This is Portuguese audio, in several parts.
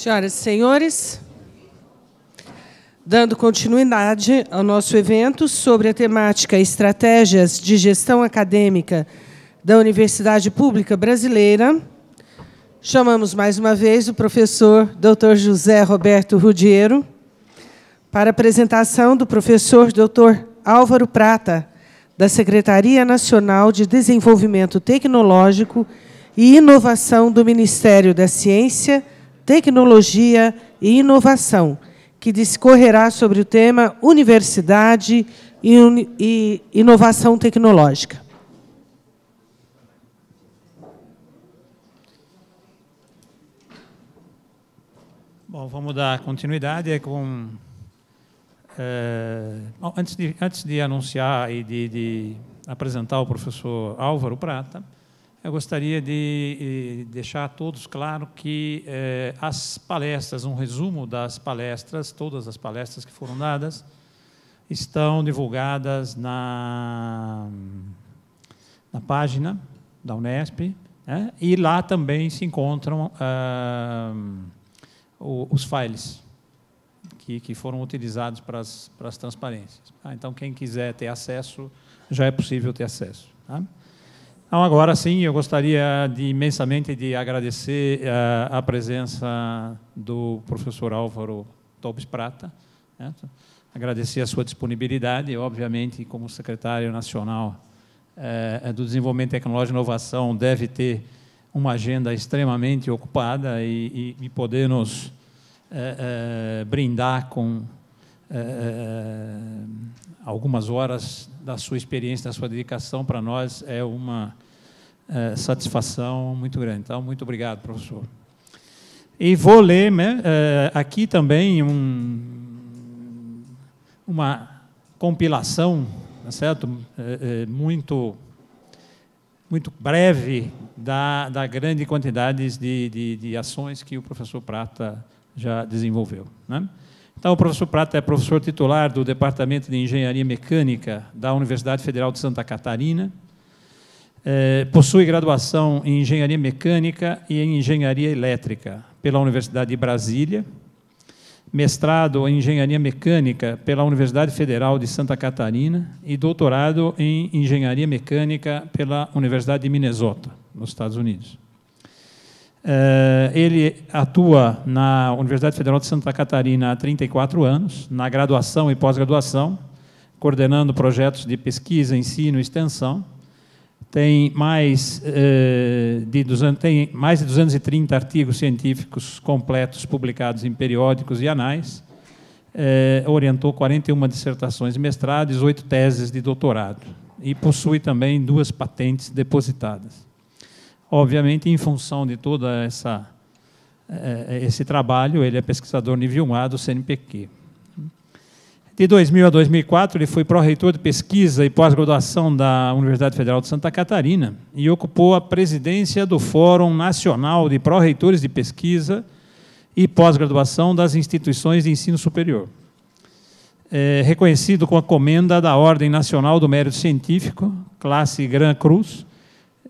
Senhoras e senhores, dando continuidade ao nosso evento sobre a temática Estratégias de Gestão Acadêmica da Universidade Pública Brasileira, chamamos mais uma vez o professor Dr. José Roberto Rudiero para a apresentação do professor Dr. Álvaro Prata, da Secretaria Nacional de Desenvolvimento Tecnológico e Inovação do Ministério da Ciência e tecnologia e inovação, que discorrerá sobre o tema Universidade e Inovação Tecnológica. Bom, vamos dar continuidade com. É, antes, de, antes de anunciar e de, de apresentar o professor Álvaro Prata, eu gostaria de deixar a todos claro que eh, as palestras, um resumo das palestras, todas as palestras que foram dadas, estão divulgadas na, na página da Unesp, né? e lá também se encontram ah, os files que, que foram utilizados para as, para as transparências. Ah, então, quem quiser ter acesso, já é possível ter acesso. Tá? Então, agora sim, eu gostaria de, imensamente de agradecer uh, a presença do professor Álvaro Tobes Prata, agradecer a sua disponibilidade, obviamente, como secretário nacional uh, do Desenvolvimento Tecnológico e Inovação, deve ter uma agenda extremamente ocupada e, e, e poder nos uh, brindar com algumas horas da sua experiência, da sua dedicação para nós é uma é, satisfação muito grande. Então, muito obrigado, professor. E vou ler né, é, aqui também um, uma compilação, tá certo? É, muito muito breve da, da grande quantidade de, de, de, ações que o professor Prata já desenvolveu. Né? Então, o professor Prata é professor titular do Departamento de Engenharia Mecânica da Universidade Federal de Santa Catarina, é, possui graduação em engenharia mecânica e em engenharia elétrica pela Universidade de Brasília, mestrado em engenharia mecânica pela Universidade Federal de Santa Catarina e doutorado em engenharia mecânica pela Universidade de Minnesota, nos Estados Unidos. É, ele atua na Universidade Federal de Santa Catarina há 34 anos, na graduação e pós-graduação, coordenando projetos de pesquisa, ensino e extensão eh, tem mais, de 200, tem mais de 230 artigos científicos completos publicados em periódicos e anais, eh, orientou 41 dissertações de mestrado, 18 teses de doutorado e possui também duas patentes depositadas. Obviamente, em função de toda essa eh, esse trabalho, ele é pesquisador nível 1 do CNPq. De 2000 a 2004, ele foi pró-reitor de pesquisa e pós-graduação da Universidade Federal de Santa Catarina e ocupou a presidência do Fórum Nacional de Pró-Reitores de Pesquisa e Pós-Graduação das Instituições de Ensino Superior. É, reconhecido com a comenda da Ordem Nacional do Mérito Científico, classe Gran Cruz,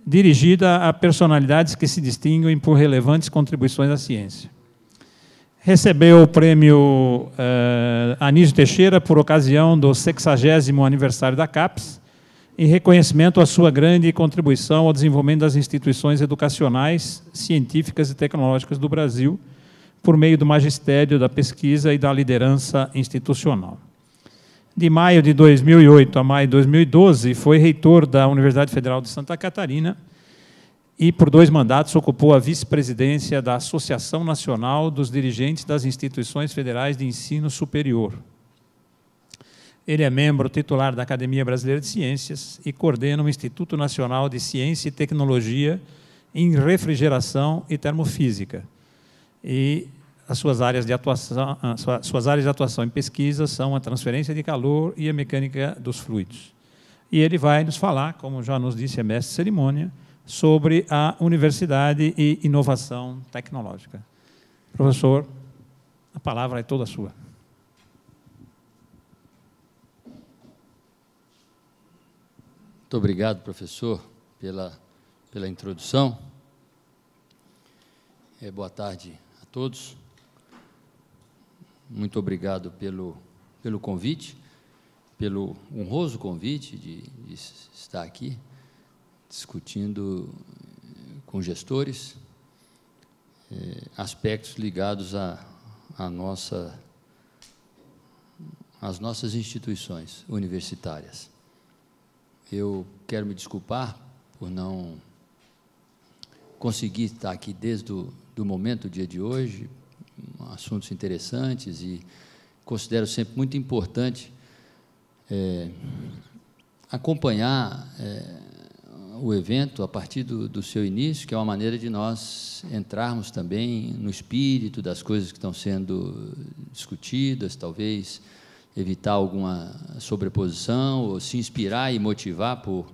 dirigida a personalidades que se distinguem por relevantes contribuições à ciência recebeu o prêmio eh, Anísio Teixeira por ocasião do 60 aniversário da CAPES, em reconhecimento à sua grande contribuição ao desenvolvimento das instituições educacionais, científicas e tecnológicas do Brasil, por meio do magistério da pesquisa e da liderança institucional. De maio de 2008 a maio de 2012, foi reitor da Universidade Federal de Santa Catarina e, por dois mandatos, ocupou a vice-presidência da Associação Nacional dos Dirigentes das Instituições Federais de Ensino Superior. Ele é membro titular da Academia Brasileira de Ciências e coordena o Instituto Nacional de Ciência e Tecnologia em Refrigeração e Termofísica. E as suas áreas de atuação, ah, suas áreas de atuação em pesquisa são a transferência de calor e a mecânica dos fluidos. E ele vai nos falar, como já nos disse a mestre cerimônia, sobre a universidade e inovação tecnológica. Professor, a palavra é toda sua. Muito obrigado, professor, pela, pela introdução. É, boa tarde a todos. Muito obrigado pelo, pelo convite, pelo honroso convite de, de estar aqui discutindo eh, com gestores eh, aspectos ligados à a, a, nossa às nossas instituições universitárias. Eu quero me desculpar por não conseguir estar aqui desde o do momento, o dia de hoje, assuntos interessantes e considero sempre muito importante é, acompanhar o evento a partir do, do, seu início, que é uma maneira de nós entrarmos também no espírito das coisas que estão sendo discutidas, talvez evitar alguma sobreposição, ou se inspirar e motivar por,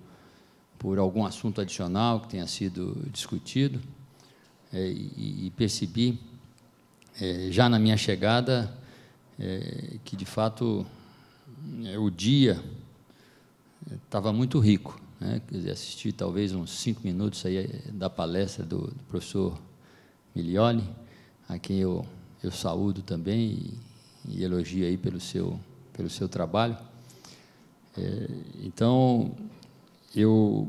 por algum assunto adicional que tenha sido discutido. É, e, e, percebi, é, já na minha chegada, é, que de fato é, o dia estava é, muito rico né? assistir talvez uns cinco minutos aí eh, da palestra do, do professor Milioli, a quem eu, eu saúdo também e, e elogio aí pelo seu, pelo seu trabalho. É, então, eu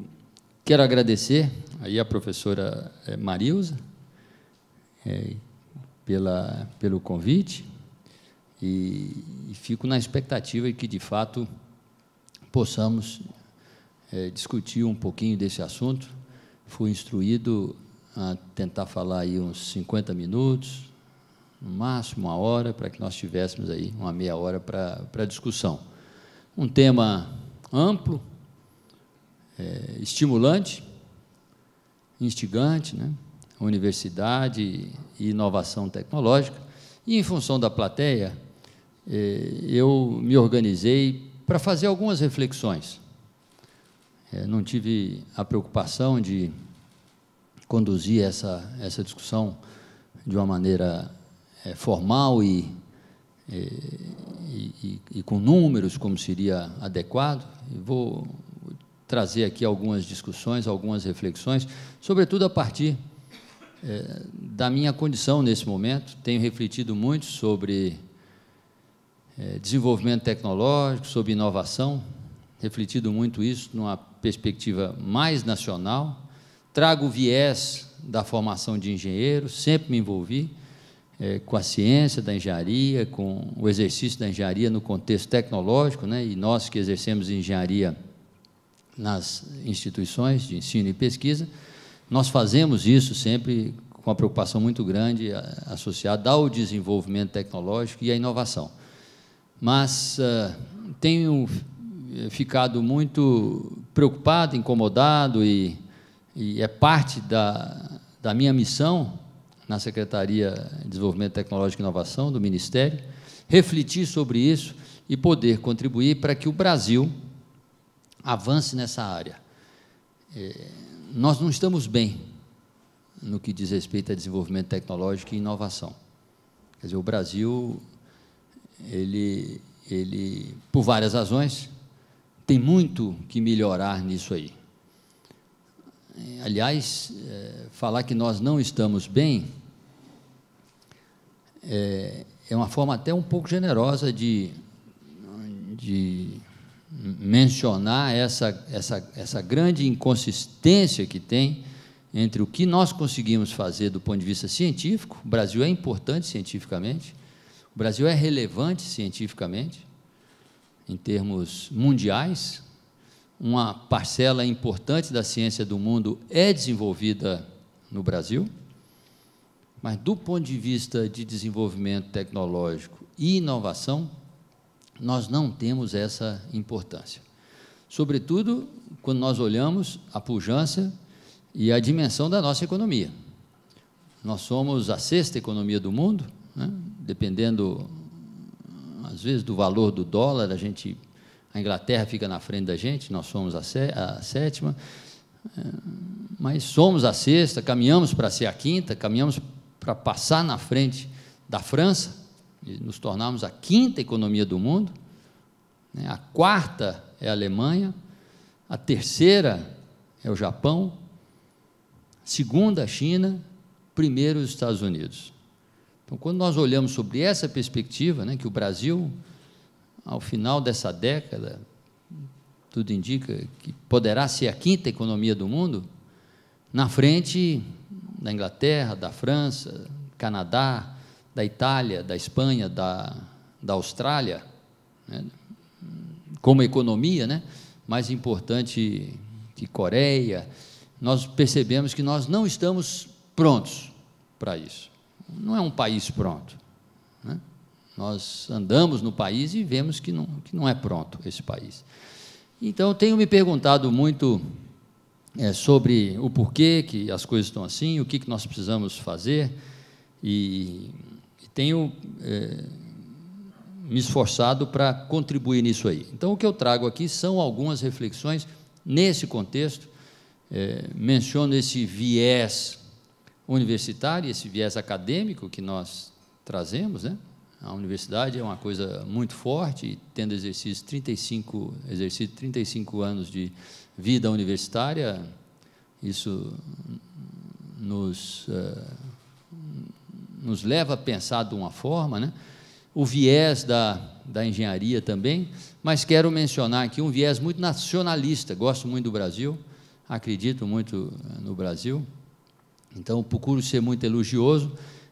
quero agradecer aí a professora eh, Marilza é, pela, pelo convite e, e fico na expectativa de que, de fato, possamos é, discutiu um pouquinho desse assunto. Fui instruído a tentar falar aí uns 50 minutos, no máximo uma hora, para que nós tivéssemos aí uma meia hora para discussão. Um tema amplo, é, estimulante, instigante, né? universidade e inovação tecnológica. E, em função da plateia, é, eu me organizei para fazer algumas reflexões. É, não tive a preocupação de conduzir essa, essa discussão de uma maneira é, formal e, é, e, e, com números, como seria adequado. e vou trazer aqui algumas discussões, algumas reflexões, sobretudo a partir é, da minha condição nesse momento. Tenho refletido muito sobre é, desenvolvimento tecnológico, sobre inovação, refletido muito isso numa perspectiva mais nacional, trago o viés da formação de engenheiro, sempre me envolvi é, com a ciência da engenharia, com o exercício da engenharia no contexto tecnológico, né, e nós que exercemos engenharia nas instituições de ensino e pesquisa, nós fazemos isso sempre com uma preocupação muito grande eh, associada ao desenvolvimento tecnológico e à inovação. Mas uh, tenho eh, ficado muito preocupado, incomodado e, e é parte da, da minha missão na Secretaria de Desenvolvimento Tecnológico e Inovação do Ministério, refletir sobre isso e poder contribuir para que o Brasil avance nessa área. É, nós não estamos bem no que diz respeito a desenvolvimento tecnológico e inovação. Quer dizer, o Brasil, ele, ele por várias razões, tem muito que melhorar nisso aí. Aliás, é, falar que nós não estamos bem é, é uma forma até um pouco generosa de, de mencionar essa, essa, essa grande inconsistência que tem entre o que nós conseguimos fazer do ponto de vista científico, o Brasil é importante cientificamente, o Brasil é relevante cientificamente, em termos mundiais. Uma parcela importante da ciência do mundo é desenvolvida no Brasil, mas do ponto de vista de desenvolvimento tecnológico e inovação, nós não temos essa importância. Sobretudo quando nós olhamos a pujança e a dimensão da nossa economia. Nós somos a sexta economia do mundo, né? dependendo às vezes, do valor do dólar, a gente, a Inglaterra fica na frente da gente, nós somos a, sé, a sétima, é, mas somos a sexta, caminhamos para ser a quinta, caminhamos para passar na frente da França, e nos tornarmos a quinta economia do mundo, né? a quarta é a Alemanha, a terceira é o Japão, segunda a China, primeiro os Estados Unidos. Então, quando nós olhamos sobre essa perspectiva, né, que o Brasil, ao final dessa década, tudo indica que poderá ser a quinta economia do mundo, na frente da Inglaterra, da França, Canadá, da Itália, da Espanha, da, da Austrália, né, como economia, né, mais importante que Coreia, nós percebemos que nós não estamos prontos para isso não é um país pronto. Né? Nós andamos no país e vemos que não, que não é pronto esse país. Então, tenho me perguntado muito é, sobre o porquê que as coisas estão assim, o que, que nós precisamos fazer, e, e tenho é, me esforçado para contribuir nisso aí. Então, o que eu trago aqui são algumas reflexões nesse contexto, é, menciono esse viés universitária, esse viés acadêmico que nós trazemos, né? A universidade é uma coisa muito forte, tendo exercício 35, exercido 35 anos de vida universitária, isso nos, eh, nos leva a pensar de uma forma, né? o viés da, da engenharia também, mas quero mencionar aqui um viés muito nacionalista, gosto muito do Brasil, acredito muito no Brasil, então, procuro ser muito elogioso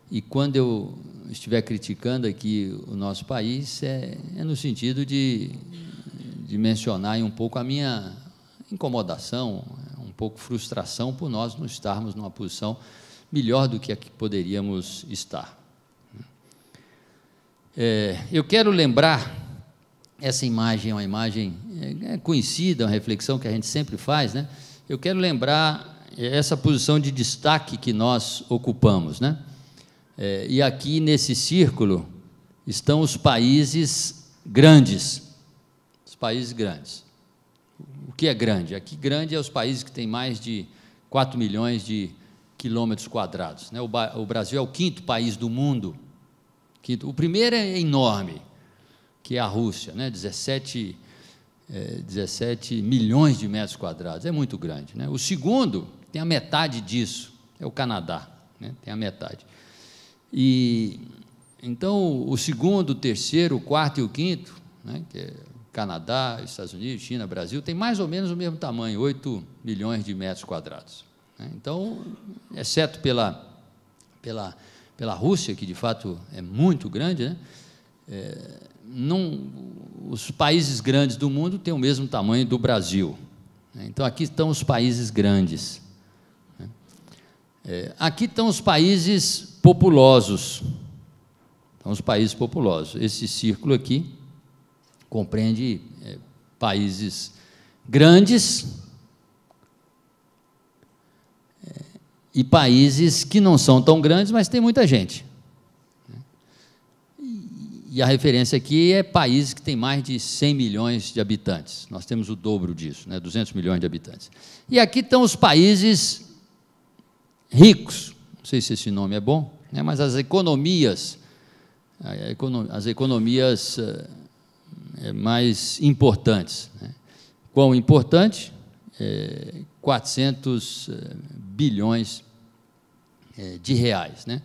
e quando eu estiver criticando aqui o nosso país, é, é no sentido de, de mencionar um pouco a minha incomodação, um pouco frustração por nós não estarmos numa posição melhor do que a que poderíamos estar. É, eu quero lembrar essa imagem, é uma imagem é, é conhecida, é uma reflexão que a gente sempre faz, né? Eu quero lembrar é essa posição de destaque que nós ocupamos. Né? É, e aqui nesse círculo estão os países grandes. Os países grandes. O que é grande? Aqui, grande é os países que têm mais de 4 milhões de quilômetros quadrados. Né? O, o Brasil é o quinto país do mundo. Quinto. O primeiro é enorme, que é a Rússia, né? 17 é, 17 milhões de metros quadrados, é muito grande. Né? O segundo tem a metade disso, é o Canadá, né? tem a metade. E então o segundo, o terceiro, o quarto e o quinto, né? que é Canadá, Estados Unidos, China, Brasil, tem mais ou menos o mesmo tamanho, 8 milhões de metros quadrados. Né? Então, exceto pela, pela, pela Rússia, que de fato é muito grande, né? É, não, os países grandes do mundo têm o mesmo tamanho do Brasil. Né? Então, aqui estão os países grandes. É, aqui estão os países populosos. Então, os países populosos. Esse círculo aqui compreende é, países grandes é, e países que não são tão grandes, mas tem muita gente. Né? E a referência aqui é países que têm mais de 100 milhões de habitantes. Nós temos o dobro disso, né? 200 milhões de habitantes. E aqui estão os países ricos, não sei se esse nome é bom, né, mas as economias, as economias eh, é mais importantes. Né? Quão importante? É, 400 eh, bilhões eh, de reais. Né?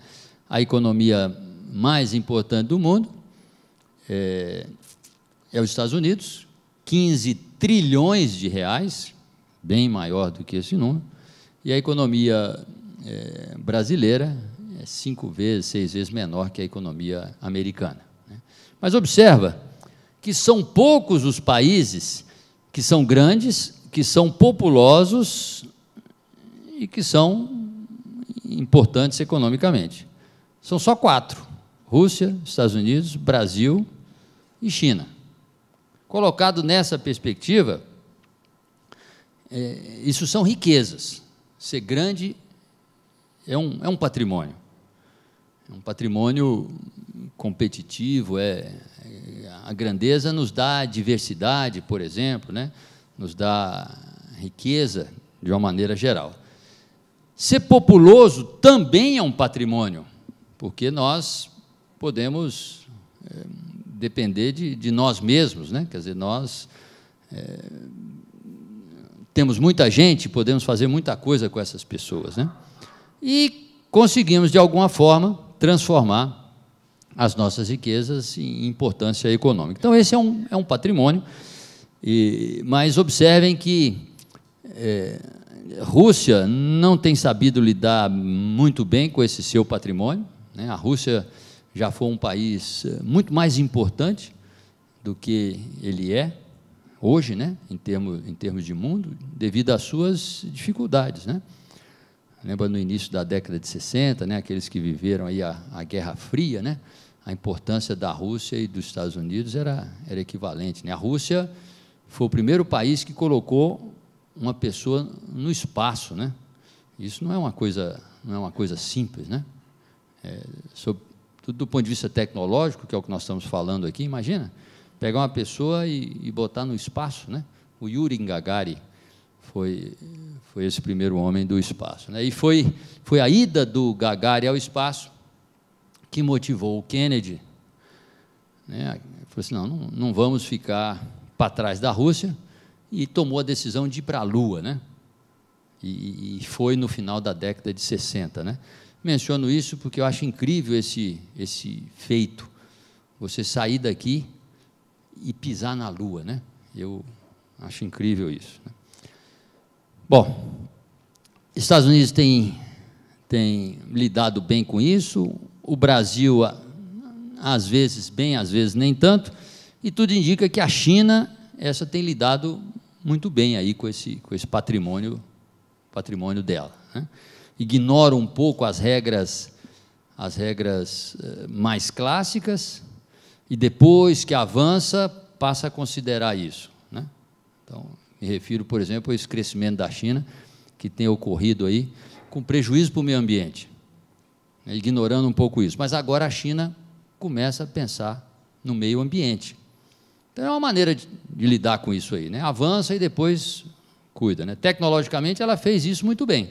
A economia mais importante do mundo é, é os Estados Unidos, 15 trilhões de reais, bem maior do que esse número, e a economia é, brasileira é cinco vezes, seis vezes menor que a economia americana. Né? Mas observa que são poucos os países que são grandes, que são populosos e que são importantes economicamente. São só quatro: Rússia, Estados Unidos, Brasil e China. Colocado nessa perspectiva, é, isso são riquezas. Ser grande é um, é um patrimônio. É um patrimônio competitivo, é, é, a grandeza nos dá diversidade, por exemplo, né? nos dá riqueza de uma maneira geral. Ser populoso também é um patrimônio, porque nós podemos é, depender de, de, nós mesmos, né? quer dizer, nós é, temos muita gente, podemos fazer muita coisa com essas pessoas. Né? E conseguimos, de alguma forma, transformar as nossas riquezas em importância econômica. Então, esse é um, é um patrimônio, e, mas observem que é, Rússia não tem sabido lidar muito bem com esse seu patrimônio. Né? A Rússia já foi um país é, muito mais importante do que ele é hoje, né? em, termos, em termos de mundo, devido às suas dificuldades. Né? lembra no início da década de 60, né, aqueles que viveram aí a, a Guerra Fria, né, a importância da Rússia e dos Estados Unidos era, era equivalente. Né? A Rússia foi o primeiro país que colocou uma pessoa no espaço, né? Isso não é uma coisa, não é uma coisa simples, né? É, sob, tudo do ponto de vista tecnológico, que é o que nós estamos falando aqui, imagina pegar uma pessoa e, e botar no espaço, né? O Yuri Gagarin foi foi esse primeiro homem do espaço. Né? E foi, foi a ida do Gagarin ao espaço que motivou o Kennedy. Né? Ele falou assim: não, não, não vamos ficar para trás da Rússia. E tomou a decisão de ir para a Lua. Né? E, e, foi no final da década de 60. Né? Menciono isso porque eu acho incrível esse, esse feito. Você sair daqui e pisar na Lua. Né? Eu acho incrível isso. Né? Bom, Estados Unidos tem, tem lidado bem com isso, o Brasil, às vezes bem, às vezes nem tanto, e tudo indica que a China, essa tem lidado muito bem aí com esse, com esse patrimônio, patrimônio dela. Né? Ignora um pouco as regras, as regras eh, mais clássicas, e depois que avança, passa a considerar isso. Né? Então, me refiro, por exemplo, a esse crescimento da China, que tem ocorrido aí, com prejuízo para o meio ambiente, né, ignorando um pouco isso. Mas agora a China começa a pensar no meio ambiente. Então é uma maneira de, lidar com isso aí, né? Avança e depois cuida, né? Tecnologicamente ela fez isso muito bem.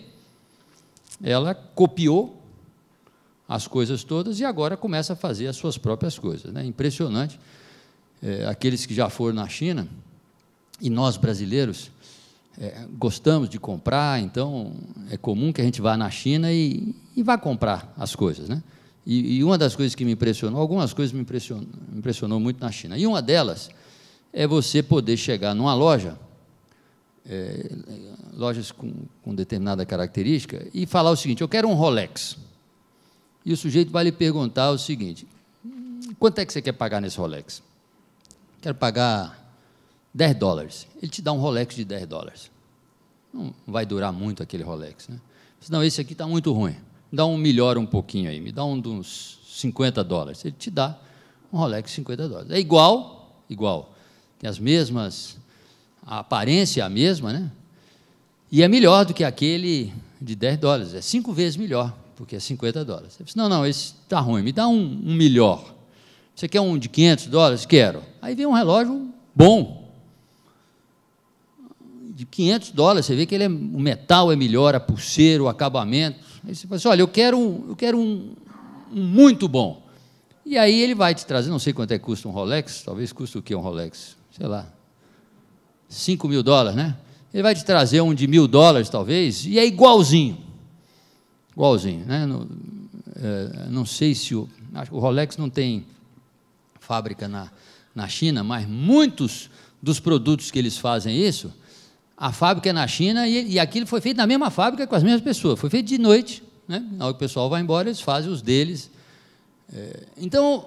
Ela copiou as coisas todas e agora começa a fazer as suas próprias coisas, né? Impressionante. É, aqueles que já foram na China, e nós brasileiros é, gostamos de comprar, então é comum que a gente vá na China e, e vá comprar as coisas. Né? E, e, uma das coisas que me impressionou, algumas coisas me impressionou, me impressionou muito na China, e uma delas é você poder chegar numa loja, é, lojas com, com determinada característica, e falar o seguinte: eu quero um Rolex. E o sujeito vai lhe perguntar o seguinte: quanto é que você quer pagar nesse Rolex? Quero pagar 10 dólares. Ele te dá um Rolex de 10 dólares. Não vai durar muito aquele Rolex. Né? Não, esse aqui está muito ruim. Me dá um melhor um pouquinho aí, me dá um de uns 50 dólares. Ele te dá um Rolex de 50 dólares. É igual, igual. Tem as mesmas, a aparência é a mesma, né? E é melhor do que aquele de 10 dólares. É cinco vezes melhor, porque é 50 dólares. Ele não, não, esse está ruim, me dá um, um melhor. Você quer é um de 500 dólares? Quero. Aí vem um relógio bom, de 500 dólares, você vê que ele é, o metal é melhor, a pulseira, o acabamento. Aí você fala assim, olha, eu quero um, eu quero um, um muito bom. E aí ele vai te trazer, não sei quanto é que custa um Rolex, talvez custe o que um Rolex? Sei lá, 5 mil dólares, né? Ele vai te trazer um de mil dólares, talvez, e é igualzinho. Igualzinho, né? No, é, não sei se o, acho que o Rolex não tem fábrica na, na China, mas muitos dos produtos que eles fazem isso, a fábrica é na China e, e aquilo foi feito na mesma fábrica com as mesmas pessoas. Foi feito de noite, né? na hora que o pessoal vai embora, eles fazem os deles. É, então,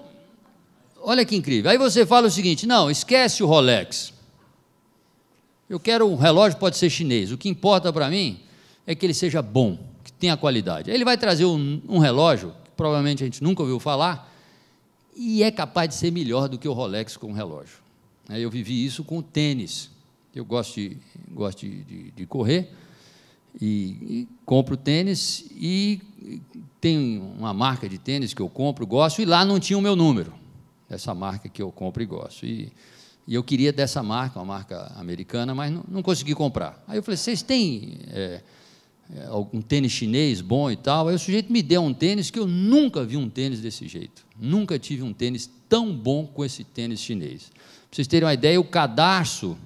olha que incrível. Aí você fala o seguinte: não, esquece o Rolex. Eu quero um relógio, pode ser chinês. O que importa para mim é que ele seja bom, que tenha qualidade. Ele vai trazer um, um relógio, que provavelmente a gente nunca ouviu falar, e é capaz de ser melhor do que o Rolex com o relógio. É, eu vivi isso com o tênis. Eu gosto de, gosto de, de, correr e, e, compro tênis e tem uma marca de tênis que eu compro, gosto, e lá não tinha o meu número. Essa marca que eu compro e gosto. E, e eu queria dessa marca, uma marca americana, mas não, não consegui comprar. Aí eu falei, vocês têm é, é algum tênis chinês bom e tal? Aí o sujeito me deu um tênis que eu nunca vi um tênis desse jeito. Nunca tive um tênis tão bom com esse tênis chinês. Para vocês terem uma ideia, o cadarço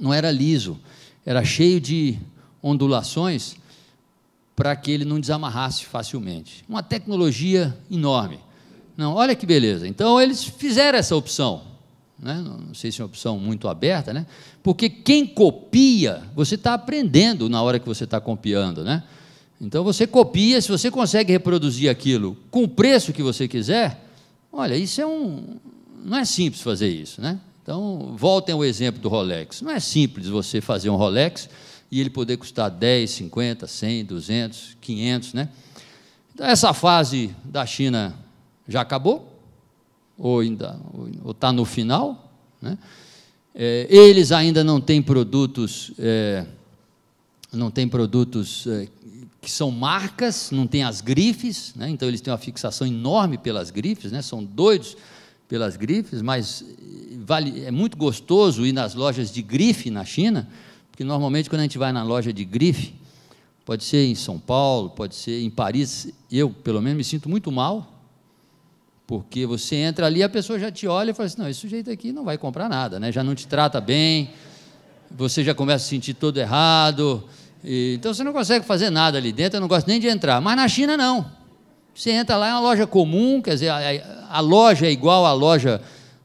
não era liso, era cheio de ondulações para que ele não desamarrasse facilmente. Uma tecnologia enorme. Não, olha que beleza. Então eles fizeram essa opção. Né? Não sei se é uma opção muito aberta, né? porque quem copia, você está aprendendo na hora que você está copiando. Né? Então você copia, se você consegue reproduzir aquilo com o preço que você quiser, olha, isso é um. Não é simples fazer isso, né? Então, voltem ao exemplo do Rolex. Não é simples você fazer um Rolex e ele poder custar 10, 50, 100, 200, 500, né? Então, essa fase da China já acabou? Ou ainda ou está no final? Né? É, eles ainda não têm produtos, é, não têm produtos é, que são marcas, não têm as grifes, né? então eles têm uma fixação enorme pelas grifes, né? são doidos pelas grifes, mas vale, é muito gostoso ir nas lojas de grife na China, porque normalmente quando a gente vai na loja de grife, pode ser em São Paulo, pode ser em Paris, eu pelo menos me sinto muito mal, porque você entra ali, a pessoa já te olha e fala assim: não, esse sujeito aqui não vai comprar nada, né? já não te trata bem, você já começa a se sentir todo errado, e, então você não consegue fazer nada ali dentro, eu não gosto nem de entrar. Mas na China, não. Você entra lá, é uma loja comum, quer dizer, a, a loja é igual à loja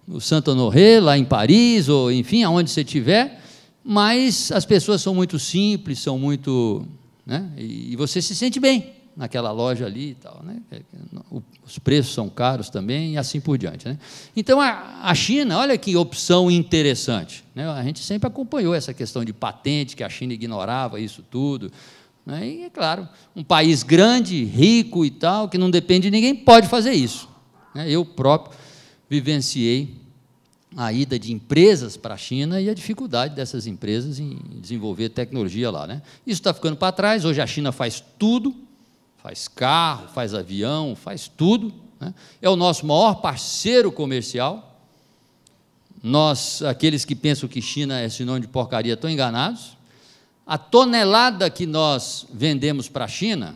o Santo honoré lá em Paris, ou enfim, aonde você estiver, mas as pessoas são muito simples, são muito. Né? E, você se sente bem naquela loja ali e tal. Né? É, os preços são caros também e assim por diante. Né? Então, a, a China, olha que opção interessante. Né? A gente sempre acompanhou essa questão de patente, que a China ignorava isso tudo. Né? E, é claro, um país grande, rico e tal, que não depende de ninguém, pode fazer isso. Né? Eu próprio vivenciei a ida de empresas para a China e a dificuldade dessas empresas em desenvolver tecnologia lá. Né? Isso está ficando para trás. Hoje a China faz tudo, faz carro, faz avião, faz tudo. Né? É o nosso maior parceiro comercial. Nós, aqueles que pensam que China é sinônimo de porcaria, estão enganados. A tonelada que nós vendemos para a China,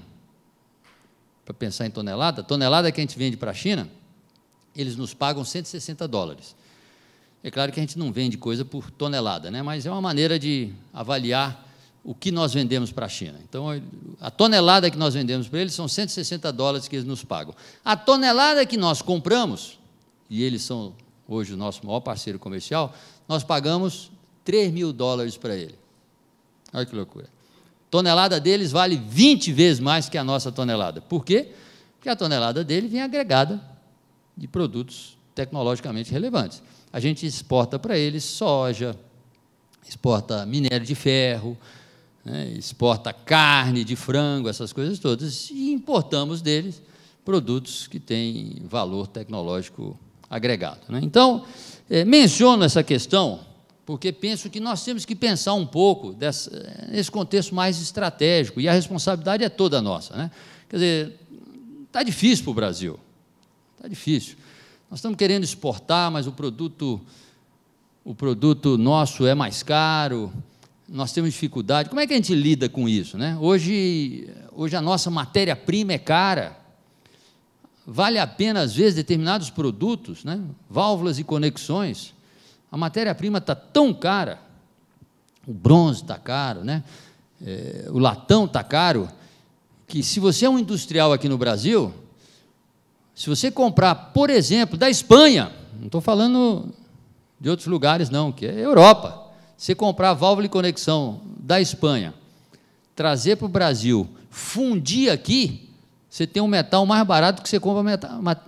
para pensar em tonelada, a tonelada que a gente vende para a China, eles nos pagam 160 dólares. É claro que a gente não vende coisa por tonelada, né? mas é uma maneira de avaliar o que nós vendemos para a China. Então, a tonelada que nós vendemos para eles são 160 dólares que eles nos pagam. A tonelada que nós compramos, e eles são hoje o nosso maior parceiro comercial, nós pagamos 3 mil dólares para ele. Olha que loucura. A tonelada deles vale 20 vezes mais que a nossa tonelada. Por quê? Porque a tonelada dele vem agregada de produtos tecnologicamente relevantes. A gente exporta para eles soja, exporta minério de ferro, né, exporta carne de frango, essas coisas todas, e importamos deles produtos que têm valor tecnológico agregado. Né? Então, é, menciono essa questão porque penso que nós temos que pensar um pouco dessa, eh, nesse contexto mais estratégico, e a responsabilidade é toda nossa. Né? Quer dizer, está difícil para o Brasil. Está difícil. Nós estamos querendo exportar, mas o produto, o produto nosso é mais caro, nós temos dificuldade. Como é que a gente lida com isso? Né? Hoje, hoje a nossa matéria-prima é cara. Vale a pena, às vezes, determinados produtos, né? válvulas e conexões. A matéria-prima está tão cara, o bronze está caro, né? É, o latão está caro, que se você é um industrial aqui no Brasil, se você comprar, por exemplo, da Espanha, não estou falando de outros lugares, não, que é Europa. Se comprar a válvula de conexão da Espanha, trazer para o Brasil, fundir aqui, você tem um metal mais barato que você compra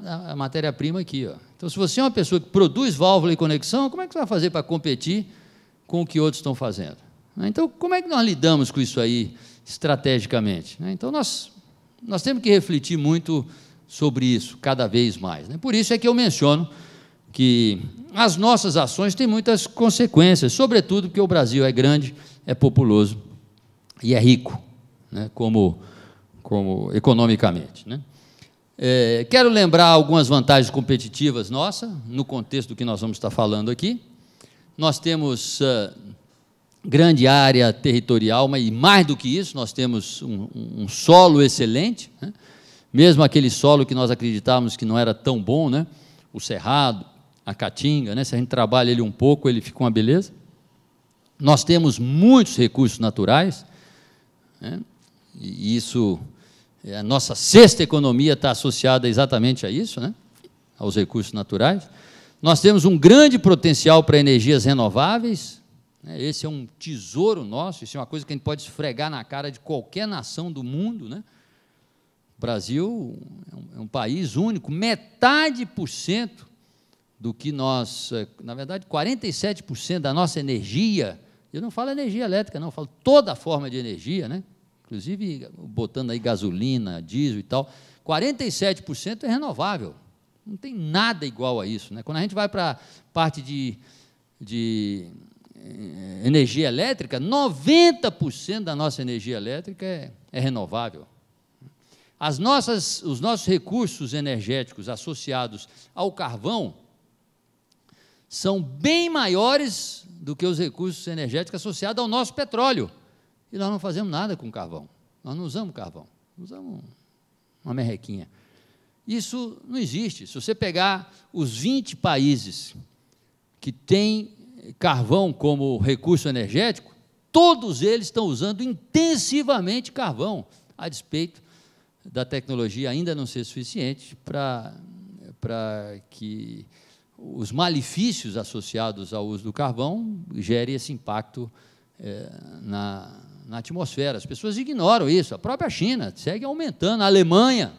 a matéria-prima aqui. Ó. Então, se você é uma pessoa que produz válvula e conexão, como é que você vai fazer para competir com o que outros estão fazendo? Então, como é que nós lidamos com isso aí estrategicamente? Né? Então, nós, nós temos que refletir muito sobre isso cada vez mais. Né? Por isso é que eu menciono que as nossas ações têm muitas consequências, sobretudo porque o Brasil é grande, é populoso e é rico, né? como, como economicamente. Né? É, quero lembrar algumas vantagens competitivas nossas, no contexto do que nós vamos estar falando aqui. Nós temos uh, grande área territorial, mas mais do que isso, nós temos um, um solo excelente. Né? Mesmo aquele solo que nós acreditávamos que não era tão bom, né? o cerrado, a caatinga, né? se a gente trabalha ele um pouco, ele fica uma beleza. Nós temos muitos recursos naturais, né? e isso, é, a nossa sexta economia está associada exatamente a isso, né? aos recursos naturais. Nós temos um grande potencial para energias renováveis, né? esse é um tesouro nosso, isso é uma coisa que a gente pode esfregar na cara de qualquer nação do mundo, né? O Brasil é um, é um país único, metade por cento do que nós, é, na verdade, 47% da nossa energia, eu não falo energia elétrica, não, falo toda forma de energia, né? inclusive botando aí gasolina, diesel e tal, 47% é renovável. Não tem nada igual a isso. Né? Quando a gente vai para a parte de, de é, energia elétrica, 90% da nossa energia elétrica é, é renovável. As nossas, os nossos recursos energéticos associados ao carvão são bem maiores do que os recursos energéticos associados ao nosso petróleo. E nós não fazemos nada com carvão. Nós não usamos carvão, usamos uma merrequinha. Isso não existe. Se você pegar os 20 países que têm carvão como recurso energético, todos eles estão usando intensivamente carvão, a despeito da tecnologia ainda não ser suficiente para que os malefícios associados ao uso do carvão gerem esse impacto é, na, na atmosfera. As pessoas ignoram isso. A própria China segue aumentando. A Alemanha,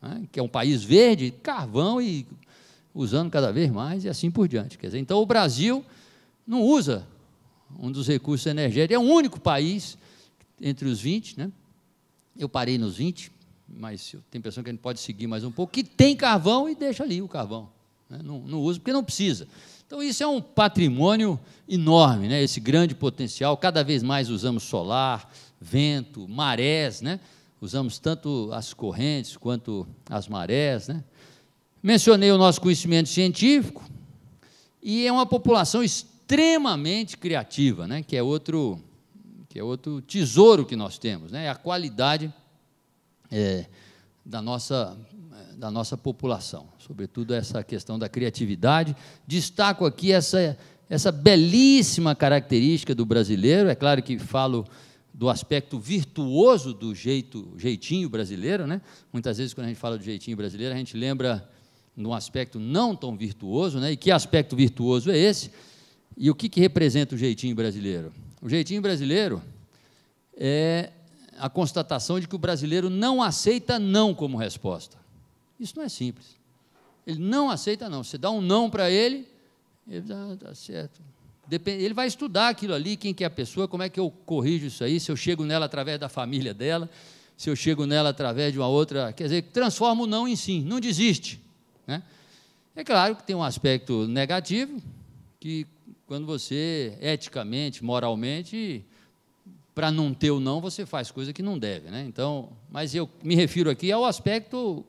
né, que é um país verde, carvão e usando cada vez mais e assim por diante. Quer dizer, então o Brasil não usa um dos recursos energéticos. É o único país entre os 20, né? Eu parei nos 20, mas tem impressão que a gente pode seguir mais um pouco, que tem carvão e deixa ali o carvão. Né? Não, não usa porque não precisa. Então, isso é um patrimônio enorme, né? esse grande potencial. Cada vez mais usamos solar, vento, marés, né? usamos tanto as correntes quanto as marés. Né? Mencionei o nosso conhecimento científico, e é uma população extremamente criativa, né? que, é outro, que é outro tesouro que nós temos, né? É a qualidade é, da, nossa, da nossa população, sobretudo essa questão da criatividade. Destaco aqui essa, essa belíssima característica do brasileiro, é claro que falo do aspecto virtuoso do jeito, jeitinho brasileiro, né? Muitas vezes quando a gente fala do jeitinho brasileiro, a gente lembra de um aspecto não tão virtuoso, né? E que aspecto virtuoso é esse? E o que, que representa o jeitinho brasileiro? O jeitinho brasileiro é a constatação de que o brasileiro não aceita não como resposta. Isso não é simples. Ele não aceita não. Você dá um não para ele, ele dá certo. Depende, ele vai estudar aquilo ali, quem que é a pessoa, como é que eu corrijo isso aí, se eu chego nela através da família dela, se eu chego nela através de uma outra. Quer dizer, transforma o não em sim, não desiste. Né? É claro que tem um aspecto negativo, que quando você eticamente, moralmente, para não ter o não, você faz coisa que não deve, né? Então, mas eu me refiro aqui ao aspecto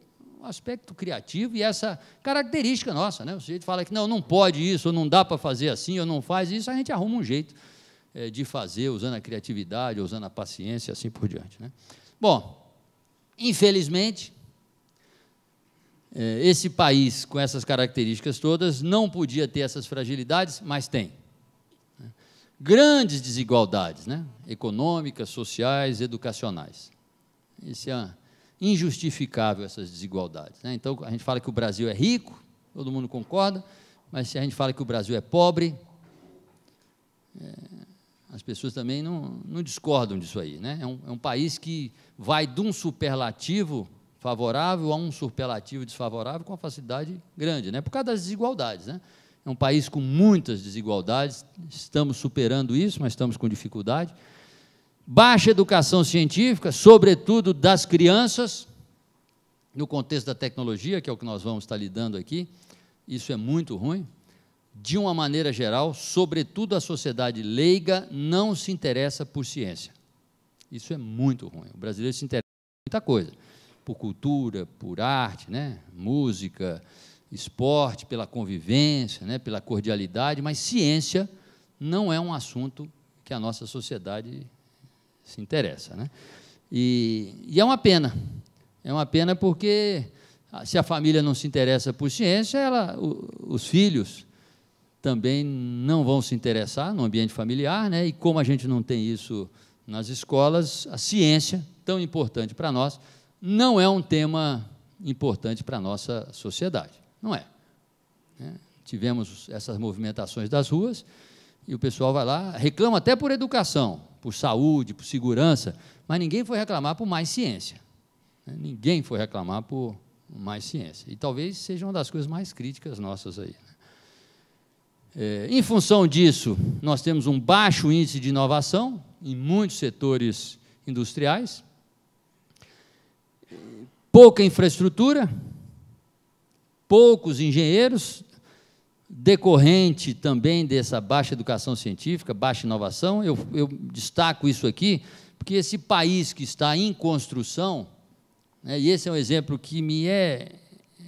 aspecto criativo e essa característica nossa, né? O fala que não, não pode isso, ou não dá para fazer assim, ou não faz isso, a gente arruma um jeito é, de fazer, usando a criatividade, usando a paciência, assim por diante, né? Bom, infelizmente, é, esse país com essas características todas não podia ter essas fragilidades, mas tem grandes desigualdades né? econômicas, sociais, educacionais. Isso é injustificável, essas desigualdades. Né? Então, a gente fala que o Brasil é rico, todo mundo concorda, mas se a gente fala que o Brasil é pobre, é, as pessoas também não, não, discordam disso aí. Né? É um, é, um, país que vai de um superlativo favorável a um superlativo desfavorável com uma facilidade grande, né? por causa das desigualdades. Né? É um país com muitas desigualdades, estamos superando isso, mas estamos com dificuldade. Baixa educação científica, sobretudo das crianças, no contexto da tecnologia, que é o que nós vamos estar lidando aqui, isso é muito ruim. De uma maneira geral, sobretudo a sociedade leiga não se interessa por ciência. Isso é muito ruim. O brasileiro se interessa por muita coisa, por cultura, por arte, né? música, esporte, pela convivência, né, pela cordialidade, mas ciência não é um assunto que a nossa sociedade se interessa. Né? E, e, é uma pena. É uma pena porque ah, se a família não se interessa por ciência, ela, o, os filhos também não vão se interessar no ambiente familiar, né? e como a gente não tem isso nas escolas, a ciência, tão importante para nós, não é um tema importante para a nossa sociedade. Não é. Né? Tivemos essas movimentações das ruas e o pessoal vai lá, reclama até por educação, por saúde, por segurança, mas ninguém foi reclamar por mais ciência. Né? Ninguém foi reclamar por mais ciência. E talvez seja uma das coisas mais críticas nossas aí. Né? É, em função disso, nós temos um baixo índice de inovação em muitos setores industriais, pouca infraestrutura, poucos engenheiros, decorrente também dessa baixa educação científica, baixa inovação. Eu, eu destaco isso aqui, porque esse país que está em construção, né, e esse é um exemplo que me é,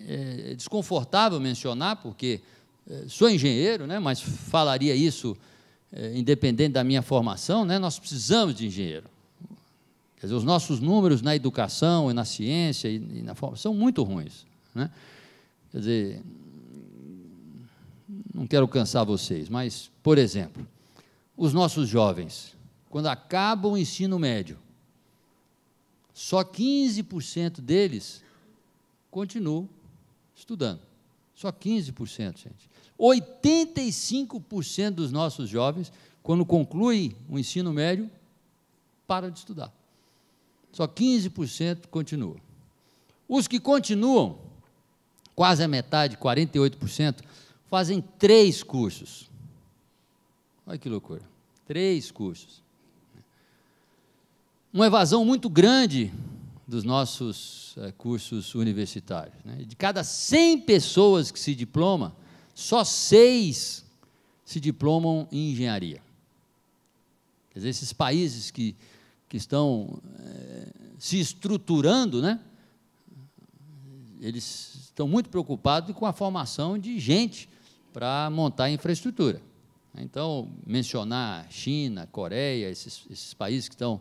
é desconfortável mencionar, porque é, sou engenheiro, né, mas falaria isso é, independente da minha formação, né, nós precisamos de engenheiro. Quer dizer, os nossos números na educação e na ciência e, na são muito ruins. Né? Quer dizer, não quero cansar vocês, mas, por exemplo, os nossos jovens, quando acabam o ensino médio, só 15% deles continuam estudando. Só 15%, gente. 85% dos nossos jovens, quando concluem o ensino médio, param de estudar. Só 15% continuam. Os que continuam, quase a metade, 48%, fazem três cursos. Olha que loucura. Três cursos. Uma evasão muito grande dos nossos é, cursos universitários. Né? De cada 100 pessoas que se diploma, só seis se diplomam em engenharia. Quer dizer, esses países que, que estão é, se estruturando, né? eles estão muito preocupados com a formação de gente para montar infraestrutura. Então, mencionar China, Coreia, esses, esses países que estão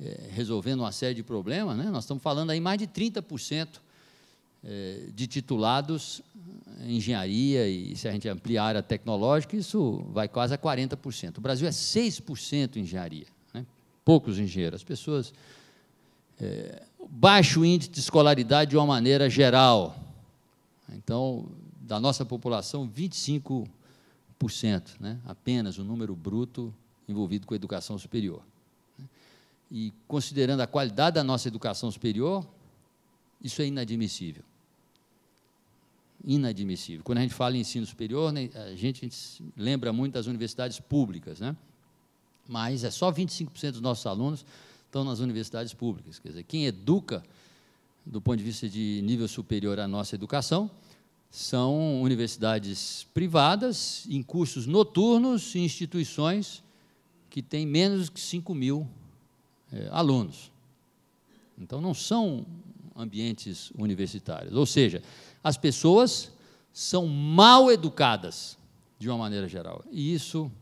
é, resolvendo uma série de problemas, né? nós estamos falando aí mais de 30% é, eh, de titulados em engenharia, e se a gente ampliar a área tecnológica, isso vai quase a 40%. O Brasil é 6% em engenharia, né? poucos engenheiros. As pessoas. É, baixo índice de escolaridade de uma maneira geral. Então, da nossa população, 25%, né? apenas o número bruto envolvido com a educação superior. E considerando a qualidade da nossa educação superior, isso é inadmissível. Inadmissível. Quando a gente fala em ensino superior, né, a gente lembra muito das universidades públicas, né? mas é só 25% dos nossos alunos estão nas universidades públicas. Quer dizer, quem educa, do ponto de vista de nível superior à nossa educação, são universidades privadas, em cursos noturnos e instituições que têm menos de 5 mil é, alunos. Então, não são ambientes universitários. Ou seja, as pessoas são mal educadas, de uma maneira geral. E isso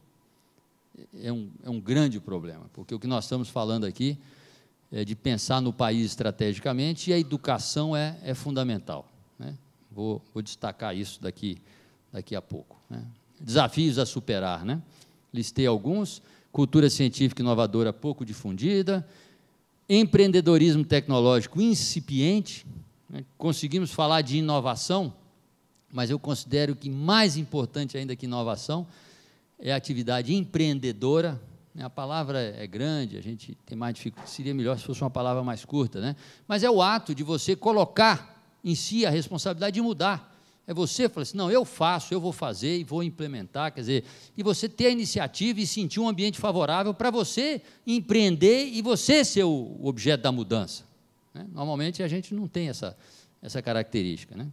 é um, é um grande problema, porque o que nós estamos falando aqui é de pensar no país estrategicamente e a educação é, é fundamental. Né? Vou, vou destacar isso daqui, daqui a pouco. Né? Desafios a superar, né? listei alguns: cultura científica inovadora pouco difundida, empreendedorismo tecnológico incipiente. Né? Conseguimos falar de inovação, mas eu considero que mais importante ainda que inovação é atividade empreendedora. Né? A palavra é grande, a gente tem mais dificuldade. Seria melhor se fosse uma palavra mais curta, né? Mas é o ato de você colocar em si a responsabilidade de mudar. É você falar assim, não, eu faço, eu vou fazer e vou implementar, quer dizer, e você ter a iniciativa e sentir um ambiente favorável para você empreender e você ser o objeto da mudança. Né? Normalmente a gente não tem essa, essa característica. Né?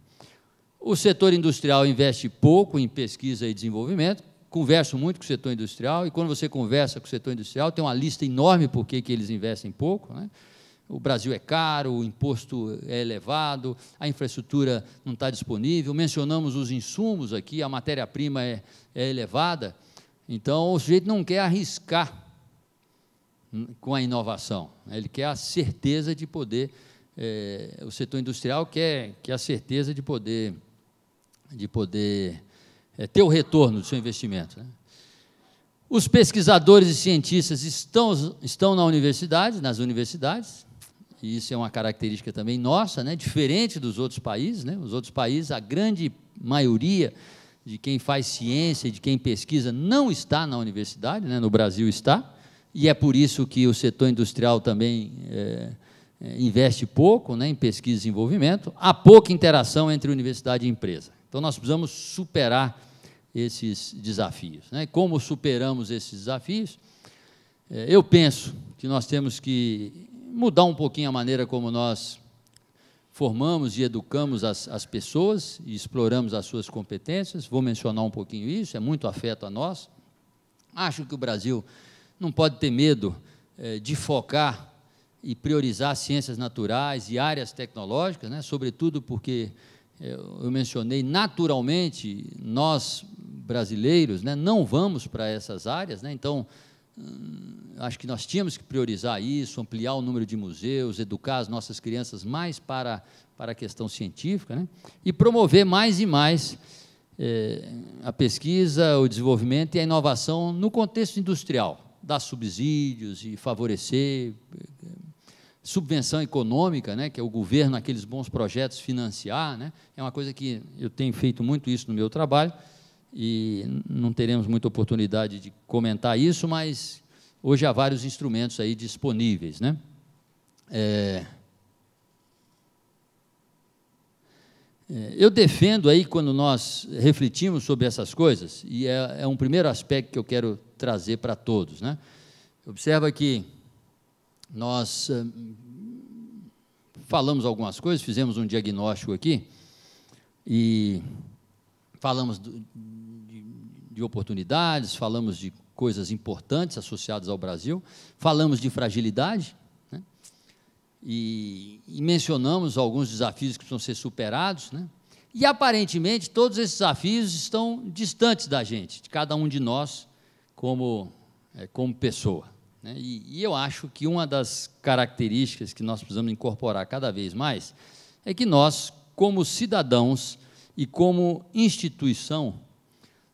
O setor industrial investe pouco em pesquisa e desenvolvimento, converso muito com o setor industrial, e quando você conversa com o setor industrial, tem uma lista enorme por que eles investem pouco. Né? O Brasil é caro, o imposto é elevado, a infraestrutura não está disponível. Mencionamos os insumos aqui, a matéria-prima é, é elevada. Então, o sujeito não quer arriscar com a inovação, né? ele quer a certeza de poder. É, o setor industrial quer, quer a certeza de poder, de poder é, ter o retorno do seu investimento. Né? Os pesquisadores e cientistas estão, estão na universidade, nas universidades, e isso é uma característica também nossa, né? diferente dos outros países. Né? Os outros países, a grande maioria de quem faz ciência de quem pesquisa não está na universidade, né? no Brasil está, e é por isso que o setor industrial também é, é investe pouco né? em pesquisa e desenvolvimento. Há pouca interação entre universidade e empresa. Então, nós precisamos superar esses desafios. Né? Como superamos esses desafios? É, eu penso que nós temos que mudar um pouquinho a maneira como nós formamos e educamos as, as pessoas e exploramos as suas competências. Vou mencionar um pouquinho isso, é muito afeto a nós. Acho que o Brasil não pode ter medo é, de focar e priorizar ciências naturais e áreas tecnológicas, né? sobretudo porque eu, mencionei, naturalmente, nós brasileiros né, não vamos para essas áreas, né, então hum, acho que nós tínhamos que priorizar isso, ampliar o número de museus, educar as nossas crianças mais para, para a questão científica né? e promover mais e mais eh, a pesquisa, o desenvolvimento e a inovação no contexto industrial, dar subsídios e favorecer eh, subvenção econômica, né, que é o governo, aqueles bons projetos, financiar. Né, é uma coisa que eu tenho feito muito isso no meu trabalho e não teremos muita oportunidade de comentar isso, mas hoje há vários instrumentos aí disponíveis. Né? É, é Eu defendo aí, quando nós refletimos sobre essas coisas, e é, é um primeiro aspecto que eu quero trazer para todos. Né? Observa que nós eh, falamos algumas coisas, fizemos um diagnóstico aqui e falamos de, de oportunidades, falamos de coisas importantes associadas ao Brasil, falamos de fragilidade né? e, e, mencionamos alguns desafios que precisam ser superados, né? E aparentemente todos esses desafios estão distantes da gente, de cada um de nós como, é, como pessoa. Né? E, eu acho que uma das características que nós precisamos incorporar cada vez mais é que nós, como cidadãos e como instituição,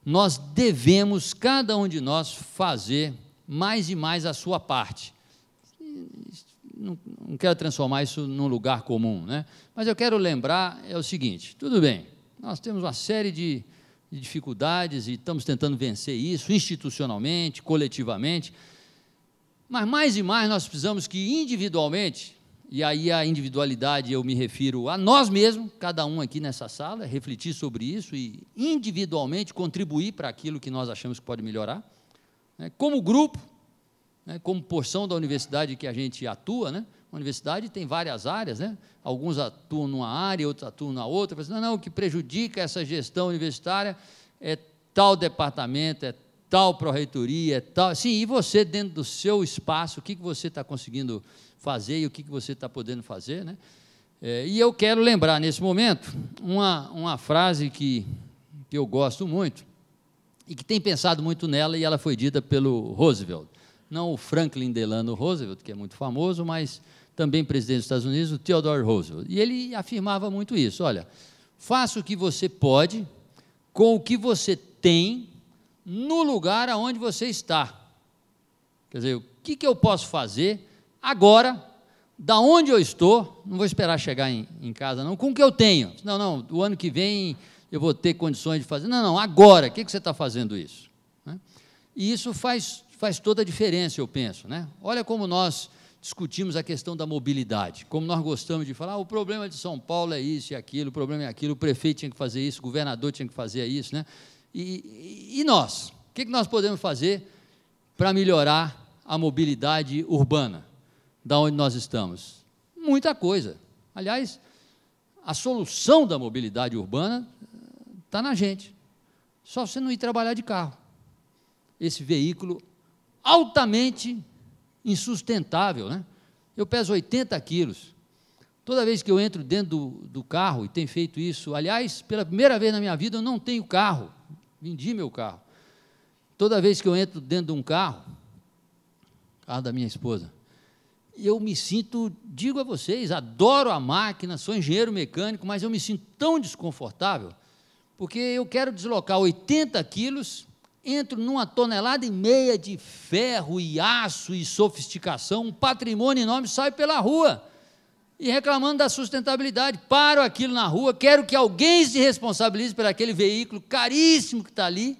nós devemos, cada um de nós, fazer mais e mais a sua parte. Não, quero transformar isso num lugar comum, né? mas eu quero lembrar é o seguinte: tudo bem, nós temos uma série de dificuldades e estamos tentando vencer isso institucionalmente, coletivamente, mas mais e mais nós precisamos que individualmente, e aí a individualidade eu me refiro a nós mesmos, cada um aqui nessa sala, refletir sobre isso e individualmente contribuir para aquilo que nós achamos que pode melhorar. Né? Como grupo, né? como porção da universidade que a gente atua, né? A universidade tem várias áreas, né? Alguns atuam numa área, outros atuam na outra. Mas, não, não, o que prejudica essa gestão universitária é tal departamento, é tal pró-reitoria, tal. Sim, e você, dentro do seu espaço, o que, que você está conseguindo fazer e o que, que você está podendo fazer, né? É, e eu quero lembrar nesse momento uma, uma frase que, que eu gosto muito e que tem pensado muito nela, e ela foi dita pelo Roosevelt. Não o Franklin Delano Roosevelt, que é muito famoso, mas também presidente dos Estados Unidos, o Theodore Roosevelt. E ele afirmava muito isso: olha, faça o que você pode com o que você tem no lugar aonde você está. Quer dizer, o que, que eu posso fazer agora, da onde eu estou, não vou esperar chegar em, em casa, não, com o que eu tenho. Não, não, o ano que vem eu vou ter condições de fazer. Não, não, agora, o que, que você está fazendo isso? Né? E isso faz, faz toda a diferença, eu penso. Né? Olha como nós discutimos a questão da mobilidade, como nós gostamos de falar, ah, o problema de São Paulo é isso e aquilo, o problema é aquilo, o prefeito tinha que fazer isso, o governador tinha que fazer isso, né? E, e nós? O que nós podemos fazer para melhorar a mobilidade urbana da onde nós estamos? Muita coisa. Aliás, a solução da mobilidade urbana está eh, na gente. Só você não ir trabalhar de carro. Esse veículo altamente insustentável. Né? Eu peso 80 quilos. Toda vez que eu entro dentro do, do, carro, e tenho feito isso, aliás, pela primeira vez na minha vida, eu não tenho carro. Vendi meu carro. Toda vez que eu entro dentro de um carro, carro da minha esposa, eu me sinto, digo a vocês, adoro a máquina, sou engenheiro mecânico, mas eu me sinto tão desconfortável, porque eu quero deslocar 80 quilos, entro numa tonelada e meia de ferro e aço e sofisticação, um patrimônio enorme, saio pela rua e reclamando da sustentabilidade. Paro aquilo na rua, quero que alguém se responsabilize por aquele veículo caríssimo que está ali.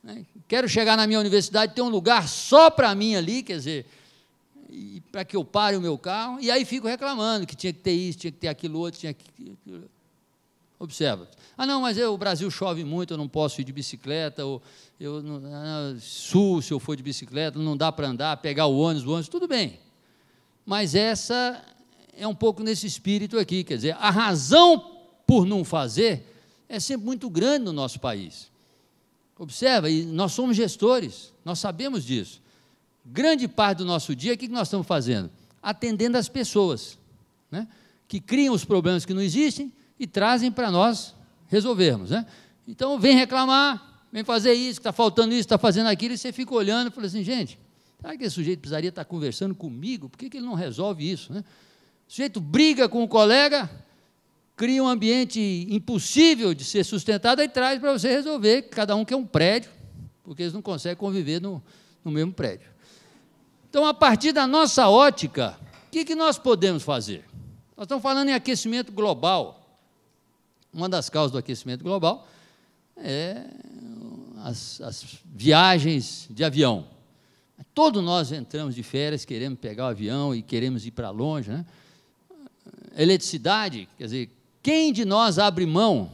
Né? Quero chegar na minha universidade, ter um lugar só para mim ali, quer dizer, para que eu pare o meu carro, e aí fico reclamando que tinha que ter isso, tinha que ter aquilo outro, tinha que. Observa. Ah, não, mas eu, o Brasil chove muito, eu não posso ir de bicicleta, ou eu não, ah, sul, se eu for de bicicleta, não dá para andar, pegar o ônibus, o ônibus, tudo bem. Mas essa é um pouco nesse espírito aqui, quer dizer, a razão por não fazer é sempre muito grande no nosso país. Observa, e nós somos gestores, nós sabemos disso. Grande parte do nosso dia, o que nós estamos fazendo? Atendendo as pessoas, né? que criam os problemas que não existem e trazem para nós resolvermos. Né? Então, vem reclamar, vem fazer isso, está faltando isso, está fazendo aquilo, e você fica olhando e fala assim, gente, será que esse sujeito precisaria estar tá conversando comigo? Por que, que ele não resolve isso? Né? O sujeito briga com o colega, cria um ambiente impossível de ser sustentado e traz para você resolver. Cada um quer é um prédio, porque eles não conseguem conviver no, no mesmo prédio. Então, a partir da nossa ótica, o que, que nós podemos fazer? Nós estamos falando em aquecimento global. Uma das causas do aquecimento global é as, as viagens de avião. Todos nós entramos de férias, queremos pegar o avião e queremos ir para longe, né? eletricidade, quer dizer, quem de nós abre mão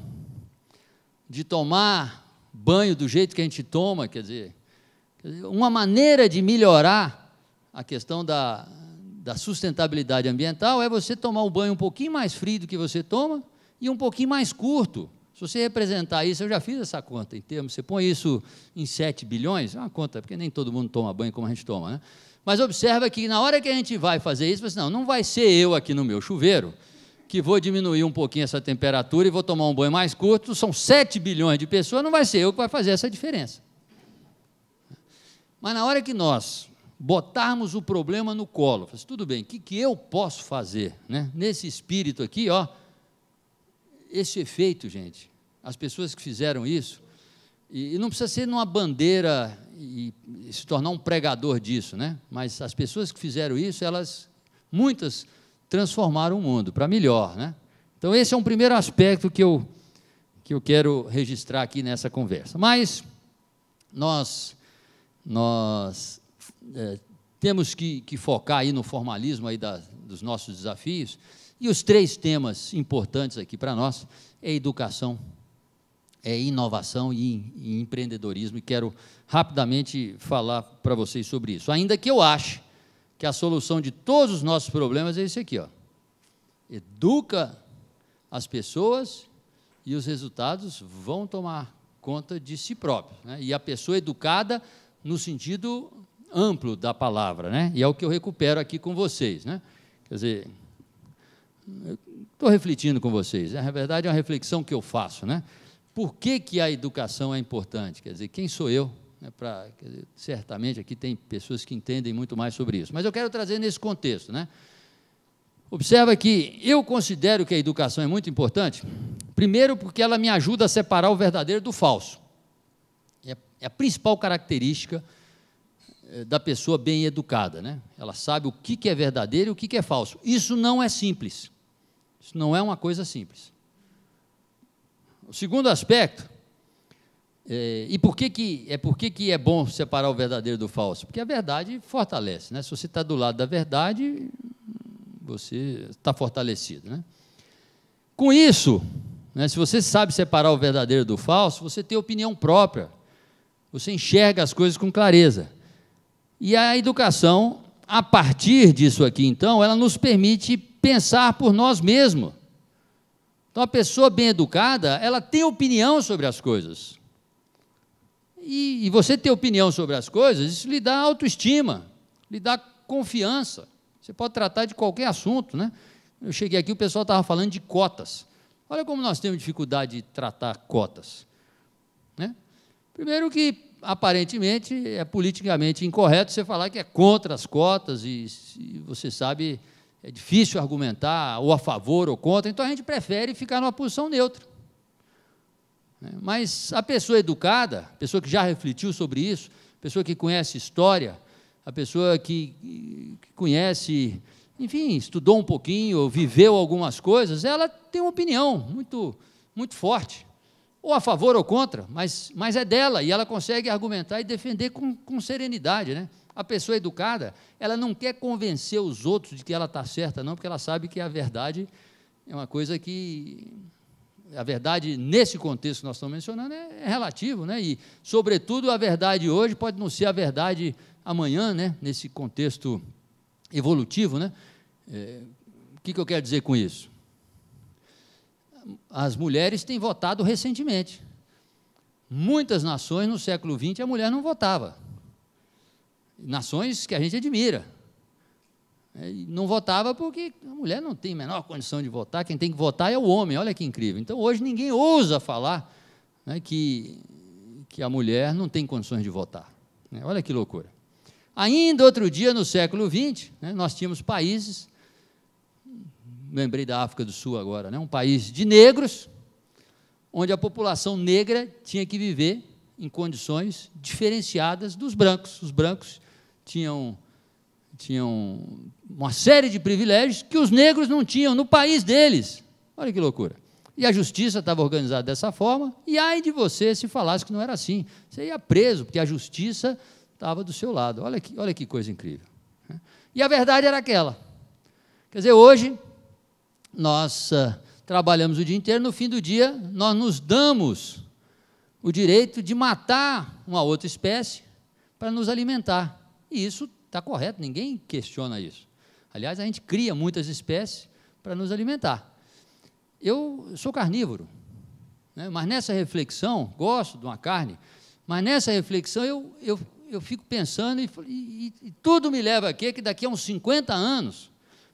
de tomar banho do jeito que a gente toma, quer dizer, uma maneira de melhorar a questão da, da sustentabilidade ambiental é você tomar um banho um pouquinho mais frio do que você toma e um pouquinho mais curto. Se você representar isso, eu já fiz essa conta em termos, você põe isso em 7 bilhões, é uma conta, porque nem todo mundo toma banho como a gente toma, né? Mas observa que na hora que a gente vai fazer isso, você assim, não, não vai ser eu aqui no meu chuveiro que vou diminuir um pouquinho essa temperatura e vou tomar um banho mais curto. São 7 bilhões de pessoas, não vai ser eu que vai fazer essa diferença. Mas na hora que nós botarmos o problema no colo, assim, tudo bem, o que, que eu posso fazer? Né? Nesse espírito aqui, ó, esse efeito, gente, as pessoas que fizeram isso, e, não precisa ser numa bandeira e, e se tornar um pregador disso, né? Mas as pessoas que fizeram isso, elas, muitas, transformaram o mundo para melhor, né? Então esse é um primeiro aspecto que eu que eu quero registrar aqui nessa conversa. Mas nós nós é, temos que, que, focar aí no formalismo aí da, dos nossos desafios e os três temas importantes aqui para nós é educação é inovação e, e empreendedorismo, e quero rapidamente falar para vocês sobre isso. Ainda que eu ache que a solução de todos os nossos problemas é esse aqui, ó. Educa as pessoas e os resultados vão tomar conta de si próprios. Né? E a pessoa educada no sentido amplo da palavra, né? E é o que eu recupero aqui com vocês, né? Quer dizer, estou refletindo com vocês. Né? Na verdade, é uma reflexão que eu faço, né? por que, que a educação é importante? Quer dizer, quem sou eu? É pra, dizer, certamente aqui tem pessoas que entendem muito mais sobre isso, mas eu quero trazer nesse contexto. Né? Observa que eu considero que a educação é muito importante, primeiro porque ela me ajuda a separar o verdadeiro do falso. É, é a principal característica eh, da pessoa bem educada. Né? Ela sabe o que, que é verdadeiro e o que, que é falso. Isso não é simples. Isso não é uma coisa simples. O segundo aspecto, é, e por que, que, é por que, que é bom separar o verdadeiro do falso? Porque a verdade fortalece, né? Se você está do lado da verdade, você está fortalecido, né? Com isso, né, se você sabe separar o verdadeiro do falso, você tem opinião própria, você enxerga as coisas com clareza. E a educação, a partir disso aqui, então, ela nos permite pensar por nós mesmos então, a pessoa bem educada, ela tem opinião sobre as coisas. E, e você ter opinião sobre as coisas, isso lhe dá autoestima, lhe dá confiança. Você pode tratar de qualquer assunto, né? Eu cheguei aqui, o pessoal estava falando de cotas. Olha como nós temos dificuldade de tratar cotas. Né? Primeiro que, aparentemente, é politicamente incorreto você falar que é contra as cotas e, e você sabe é difícil argumentar ou a favor ou contra, então a gente prefere ficar numa posição neutra. Né? Mas a pessoa educada, a pessoa que já refletiu sobre isso, a pessoa que conhece história, a pessoa que, que conhece, enfim, estudou um pouquinho, viveu algumas coisas, ela tem uma opinião muito, muito forte, ou a favor ou contra, mas, mas é dela e ela consegue argumentar e defender com, com serenidade, né? A pessoa educada, ela não quer convencer os outros de que ela está certa, não, porque ela sabe que a verdade é uma coisa que. A verdade, nesse contexto que nós estamos mencionando, é, é relativo, né? E, sobretudo, a verdade hoje pode não ser a verdade amanhã, né? Nesse contexto evolutivo, né? É, o que, que eu quero dizer com isso? As mulheres têm votado recentemente. Muitas nações no século XX a mulher não votava nações que a gente admira. É, não votava porque a mulher não tem a menor condição de votar, quem tem que votar é o homem, olha que incrível. Então hoje ninguém ousa falar né, que, que a mulher não tem condições de votar. Né, olha que loucura. Ainda outro dia, no século XX, né, nós tínhamos países, lembrei da África do Sul agora, né, um país de negros, onde a população negra tinha que viver em condições diferenciadas dos brancos. Os brancos tinham, tinham uma série de privilégios que os negros não tinham no país deles. Olha que loucura. E a justiça estava organizada dessa forma, e ai de você se falasse que não era assim. Você ia preso, porque a justiça estava do seu lado. Olha que, olha que coisa incrível. Né? E a verdade era aquela. Quer dizer, hoje, nós uh, trabalhamos o dia inteiro, no fim do dia, nós nos damos o direito de matar uma outra espécie para nos alimentar. E isso está correto, ninguém questiona isso. Aliás, a gente cria muitas espécies para nos alimentar. Eu sou carnívoro, né? mas nessa reflexão, gosto de uma carne, mas nessa reflexão eu, eu, eu fico pensando e, e, e tudo me leva a Que daqui a uns 50 anos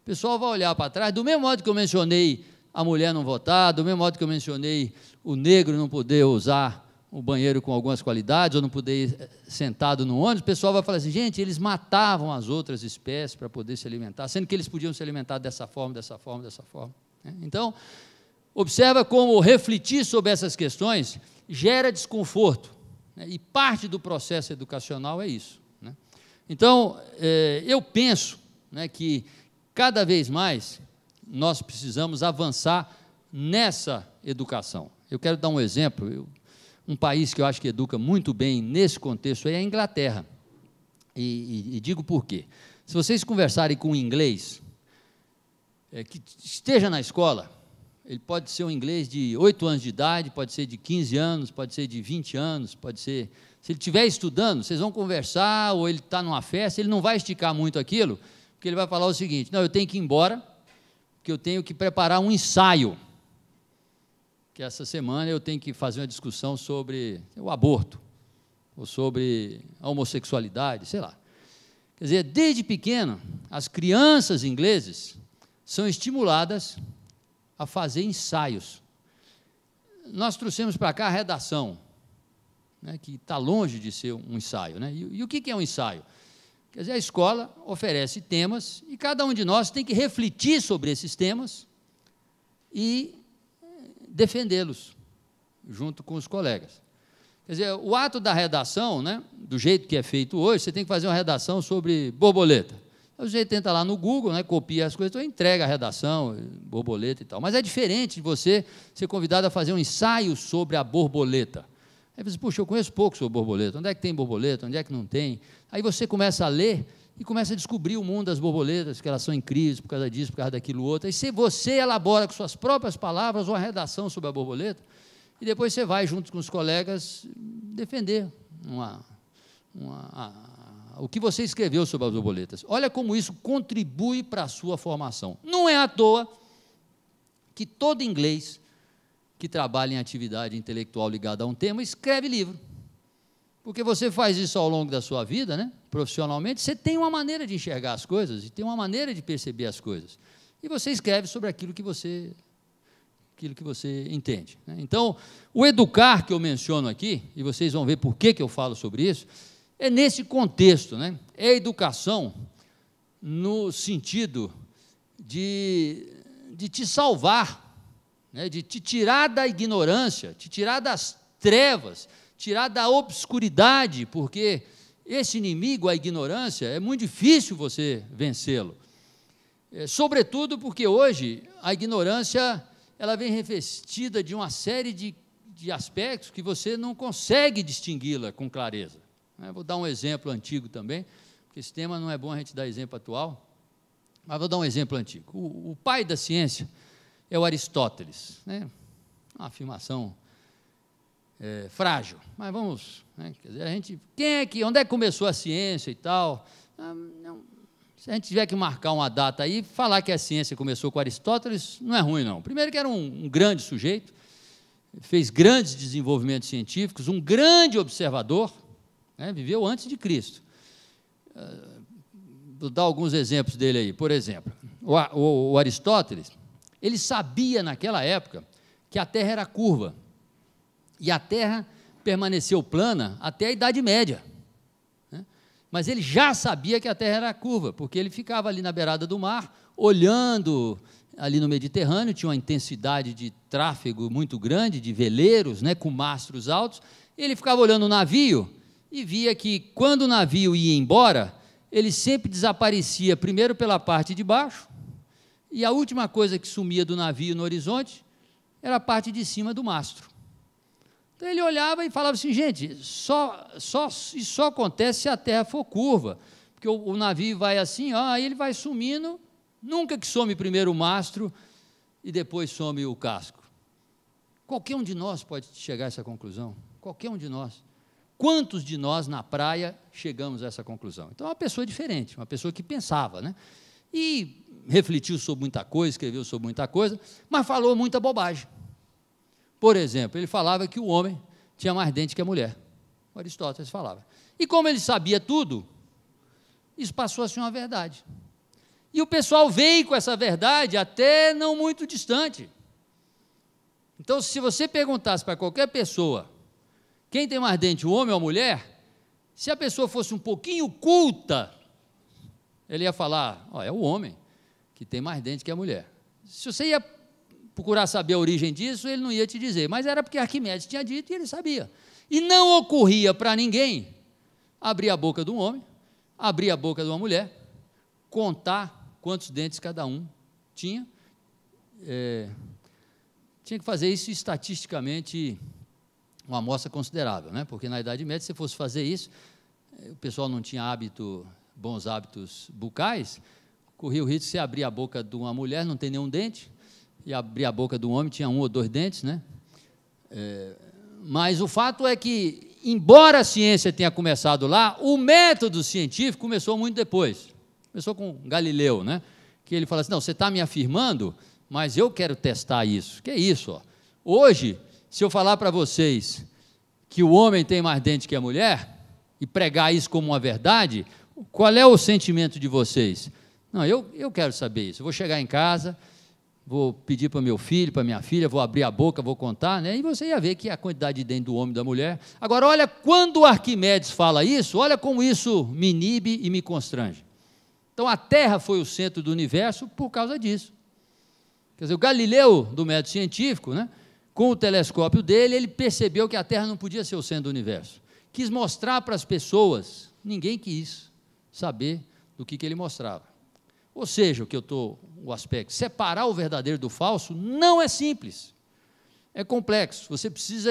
o pessoal vai olhar para trás, do mesmo modo que eu mencionei a mulher não votar, do mesmo modo que eu mencionei o negro não poder usar o banheiro com algumas qualidades, ou não poder ir eh, sentado no ônibus, o pessoal vai falar assim, gente, eles matavam as outras espécies para poder se alimentar, sendo que eles podiam se alimentar dessa forma, dessa forma, dessa forma. Né? Então, observa como refletir sobre essas questões gera desconforto, né? e parte do processo educacional é isso. Né? Então, eh, eu penso que cada vez mais nós precisamos avançar nessa educação. Eu quero dar um exemplo. Eu um país que eu acho que educa muito bem nesse contexto é a Inglaterra. E, e, e digo por quê. Se vocês conversarem com um inglês é, que esteja na escola, ele pode ser um inglês de 8 anos de idade, pode ser de 15 anos, pode ser de 20 anos, pode ser. Se ele estiver estudando, vocês vão conversar, ou ele está numa festa, ele não vai esticar muito aquilo, porque ele vai falar o seguinte: não, eu tenho que ir embora, porque eu tenho que preparar um ensaio que essa semana eu tenho que fazer uma discussão sobre o aborto, ou sobre a homossexualidade, sei lá. Quer dizer, desde pequeno, as crianças ingleses são estimuladas a fazer ensaios. Nós trouxemos para cá a redação, né, que está longe de ser um ensaio. Né? E, e o que, que é um ensaio? Quer dizer, a escola oferece temas e cada um de nós tem que refletir sobre esses temas e defendê-los, junto com os colegas. Quer dizer, o ato da redação, né, do jeito que é feito hoje, você tem que fazer uma redação sobre borboleta. Então, o jeito tenta lá no Google, né, copia as coisas, então entrega a redação, borboleta e tal. Mas é diferente de você ser convidado a fazer um ensaio sobre a borboleta. Aí você, puxa, eu conheço pouco sobre borboleta. Onde é que tem borboleta? Onde é que não tem? Aí você começa a ler e começa a descobrir o mundo das borboletas, que elas são em crise por causa disso, por causa daquilo outro. E se você elabora com suas próprias palavras uma redação sobre a borboleta, e depois você vai, junto com os colegas, defender uma, uma, a, o que você escreveu sobre as borboletas. Olha como isso contribui para a sua formação. Não é à toa que todo inglês que trabalha em atividade intelectual ligada a um tema escreve livro. Porque você faz isso ao longo da sua vida, né? profissionalmente, você tem uma maneira de enxergar as coisas e tem uma maneira de perceber as coisas. E você escreve sobre aquilo que você aquilo que você entende. Né? Então, o educar que eu menciono aqui, e vocês vão ver por que, que eu falo sobre isso, é nesse contexto, né? é educação no sentido de, de te salvar, né? de te tirar da ignorância, te tirar das trevas, tirar da obscuridade, porque esse inimigo, a ignorância, é muito difícil você vencê-lo. É, sobretudo porque hoje a ignorância ela vem revestida de uma série de, de aspectos que você não consegue distingui-la com clareza. É, vou dar um exemplo antigo também, porque esse tema não é bom a gente dar exemplo atual, mas vou dar um exemplo antigo. O, o pai da ciência é o Aristóteles. Né? Uma afirmação é, frágil. Mas vamos, né? quer dizer, a gente, quem é que, onde é que começou a ciência e tal? Ah, se a gente tiver que marcar uma data aí, falar que a ciência começou com Aristóteles não é ruim não. Primeiro que era um, um grande sujeito, fez grandes desenvolvimentos científicos, um grande observador, né? viveu antes de Cristo. Ah, vou dar alguns exemplos dele aí. Por exemplo, o, o, o Aristóteles, ele sabia naquela época que a Terra era curva. E a terra permaneceu plana até a Idade Média. Né? Mas ele já sabia que a terra era curva, porque ele ficava ali na beirada do mar, olhando ali no Mediterrâneo, tinha uma intensidade de tráfego muito grande, de veleiros, né, com mastros altos. Ele ficava olhando o navio e via que quando o navio ia embora, ele sempre desaparecia primeiro pela parte de baixo, e a última coisa que sumia do navio no horizonte era a parte de cima do mastro. Então ele olhava e falava assim, gente, só, só, isso só acontece se a terra for curva, porque o, o navio vai assim, ó, aí ele vai sumindo, nunca que some primeiro o mastro e depois some o casco. Qualquer um de nós pode chegar a essa conclusão, qualquer um de nós. Quantos de nós na praia chegamos a essa conclusão? Então, é uma pessoa diferente, uma pessoa que pensava, né? E refletiu sobre muita coisa, escreveu sobre muita coisa, mas falou muita bobagem. Por exemplo, ele falava que o homem tinha mais dente que a mulher. O Aristóteles falava. E como ele sabia tudo, isso passou a ser uma verdade. E o pessoal veio com essa verdade até não muito distante. Então, se você perguntasse para qualquer pessoa quem tem mais dente, o homem ou a mulher, se a pessoa fosse um pouquinho culta, ele ia falar: oh, é o homem que tem mais dente que a mulher. Se você ia procurar saber a origem disso, ele não ia te dizer. Mas era porque Arquimedes tinha dito e ele sabia. E não ocorria para ninguém abrir a boca de um homem, abrir a boca de uma mulher, contar quantos dentes cada um tinha. É, tinha que fazer isso estatisticamente uma amostra considerável, né? porque na Idade Média, se você fosse fazer isso, eh, o pessoal não tinha hábito, bons hábitos bucais, corria o risco de você abrir a boca de uma mulher, não tem nenhum dente, e abrir a boca do homem, tinha um ou dois dentes, né? É, mas o fato é que, embora a ciência tenha começado lá, o método científico começou muito depois. Começou com Galileu, né? Que ele fala assim: não, você está me afirmando, mas eu quero testar isso. Que é isso, ó. Hoje, se eu falar para vocês que o homem tem mais dente que a mulher e pregar isso como uma verdade, qual é o sentimento de vocês? Não, eu, eu quero saber isso. Eu vou chegar em casa, vou pedir para meu filho, para minha filha, vou abrir a boca, vou contar, né? E você ia ver que a quantidade de dente do homem e da mulher. Agora, olha quando Arquimedes fala isso, olha como isso me inibe e me constrange. Então, a Terra foi o centro do universo por causa disso. Quer dizer, o Galileu, do método científico, né? Com o telescópio dele, ele percebeu que a Terra não podia ser o centro do universo. Quis mostrar para as pessoas, ninguém quis saber do que, que ele mostrava. Ou seja, o que eu estou, o aspecto, separar o verdadeiro do falso não é simples, é complexo. Você precisa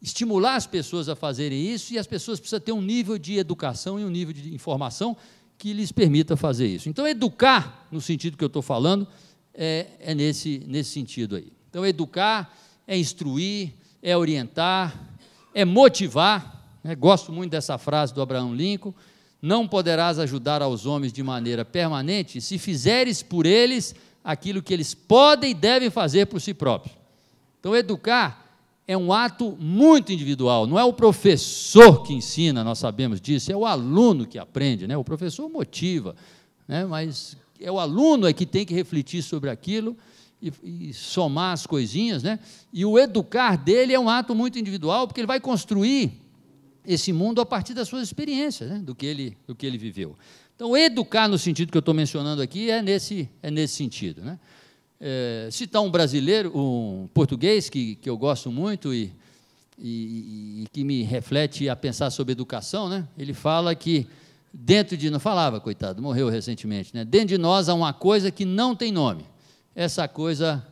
estimular as pessoas a fazerem isso e as pessoas precisam ter um nível de educação e um nível de informação que lhes permita fazer isso. Então, educar, no sentido que eu estou falando, é, é nesse, nesse sentido aí. Então, educar é instruir, é orientar, é motivar. Né? Gosto muito dessa frase do Abraão Lincoln não poderás ajudar aos homens de maneira permanente se fizeres por eles aquilo que eles podem e devem fazer por si próprios. Então, educar é um ato muito individual, não é o professor que ensina, nós sabemos disso, é o aluno que aprende, né? o professor motiva, né? mas é o aluno é que tem que refletir sobre aquilo e, e somar as coisinhas, né? e o educar dele é um ato muito individual, porque ele vai construir esse mundo a partir das suas experiências, né? do, que ele, do que ele viveu. Então, educar no sentido que eu estou mencionando aqui é nesse, é nesse sentido. Né? É, citar um brasileiro, um português que, que eu gosto muito e, e, e que me reflete a pensar sobre educação, né? ele fala que dentro de não falava, coitado, morreu recentemente, né? dentro de nós há uma coisa que não tem nome. Essa coisa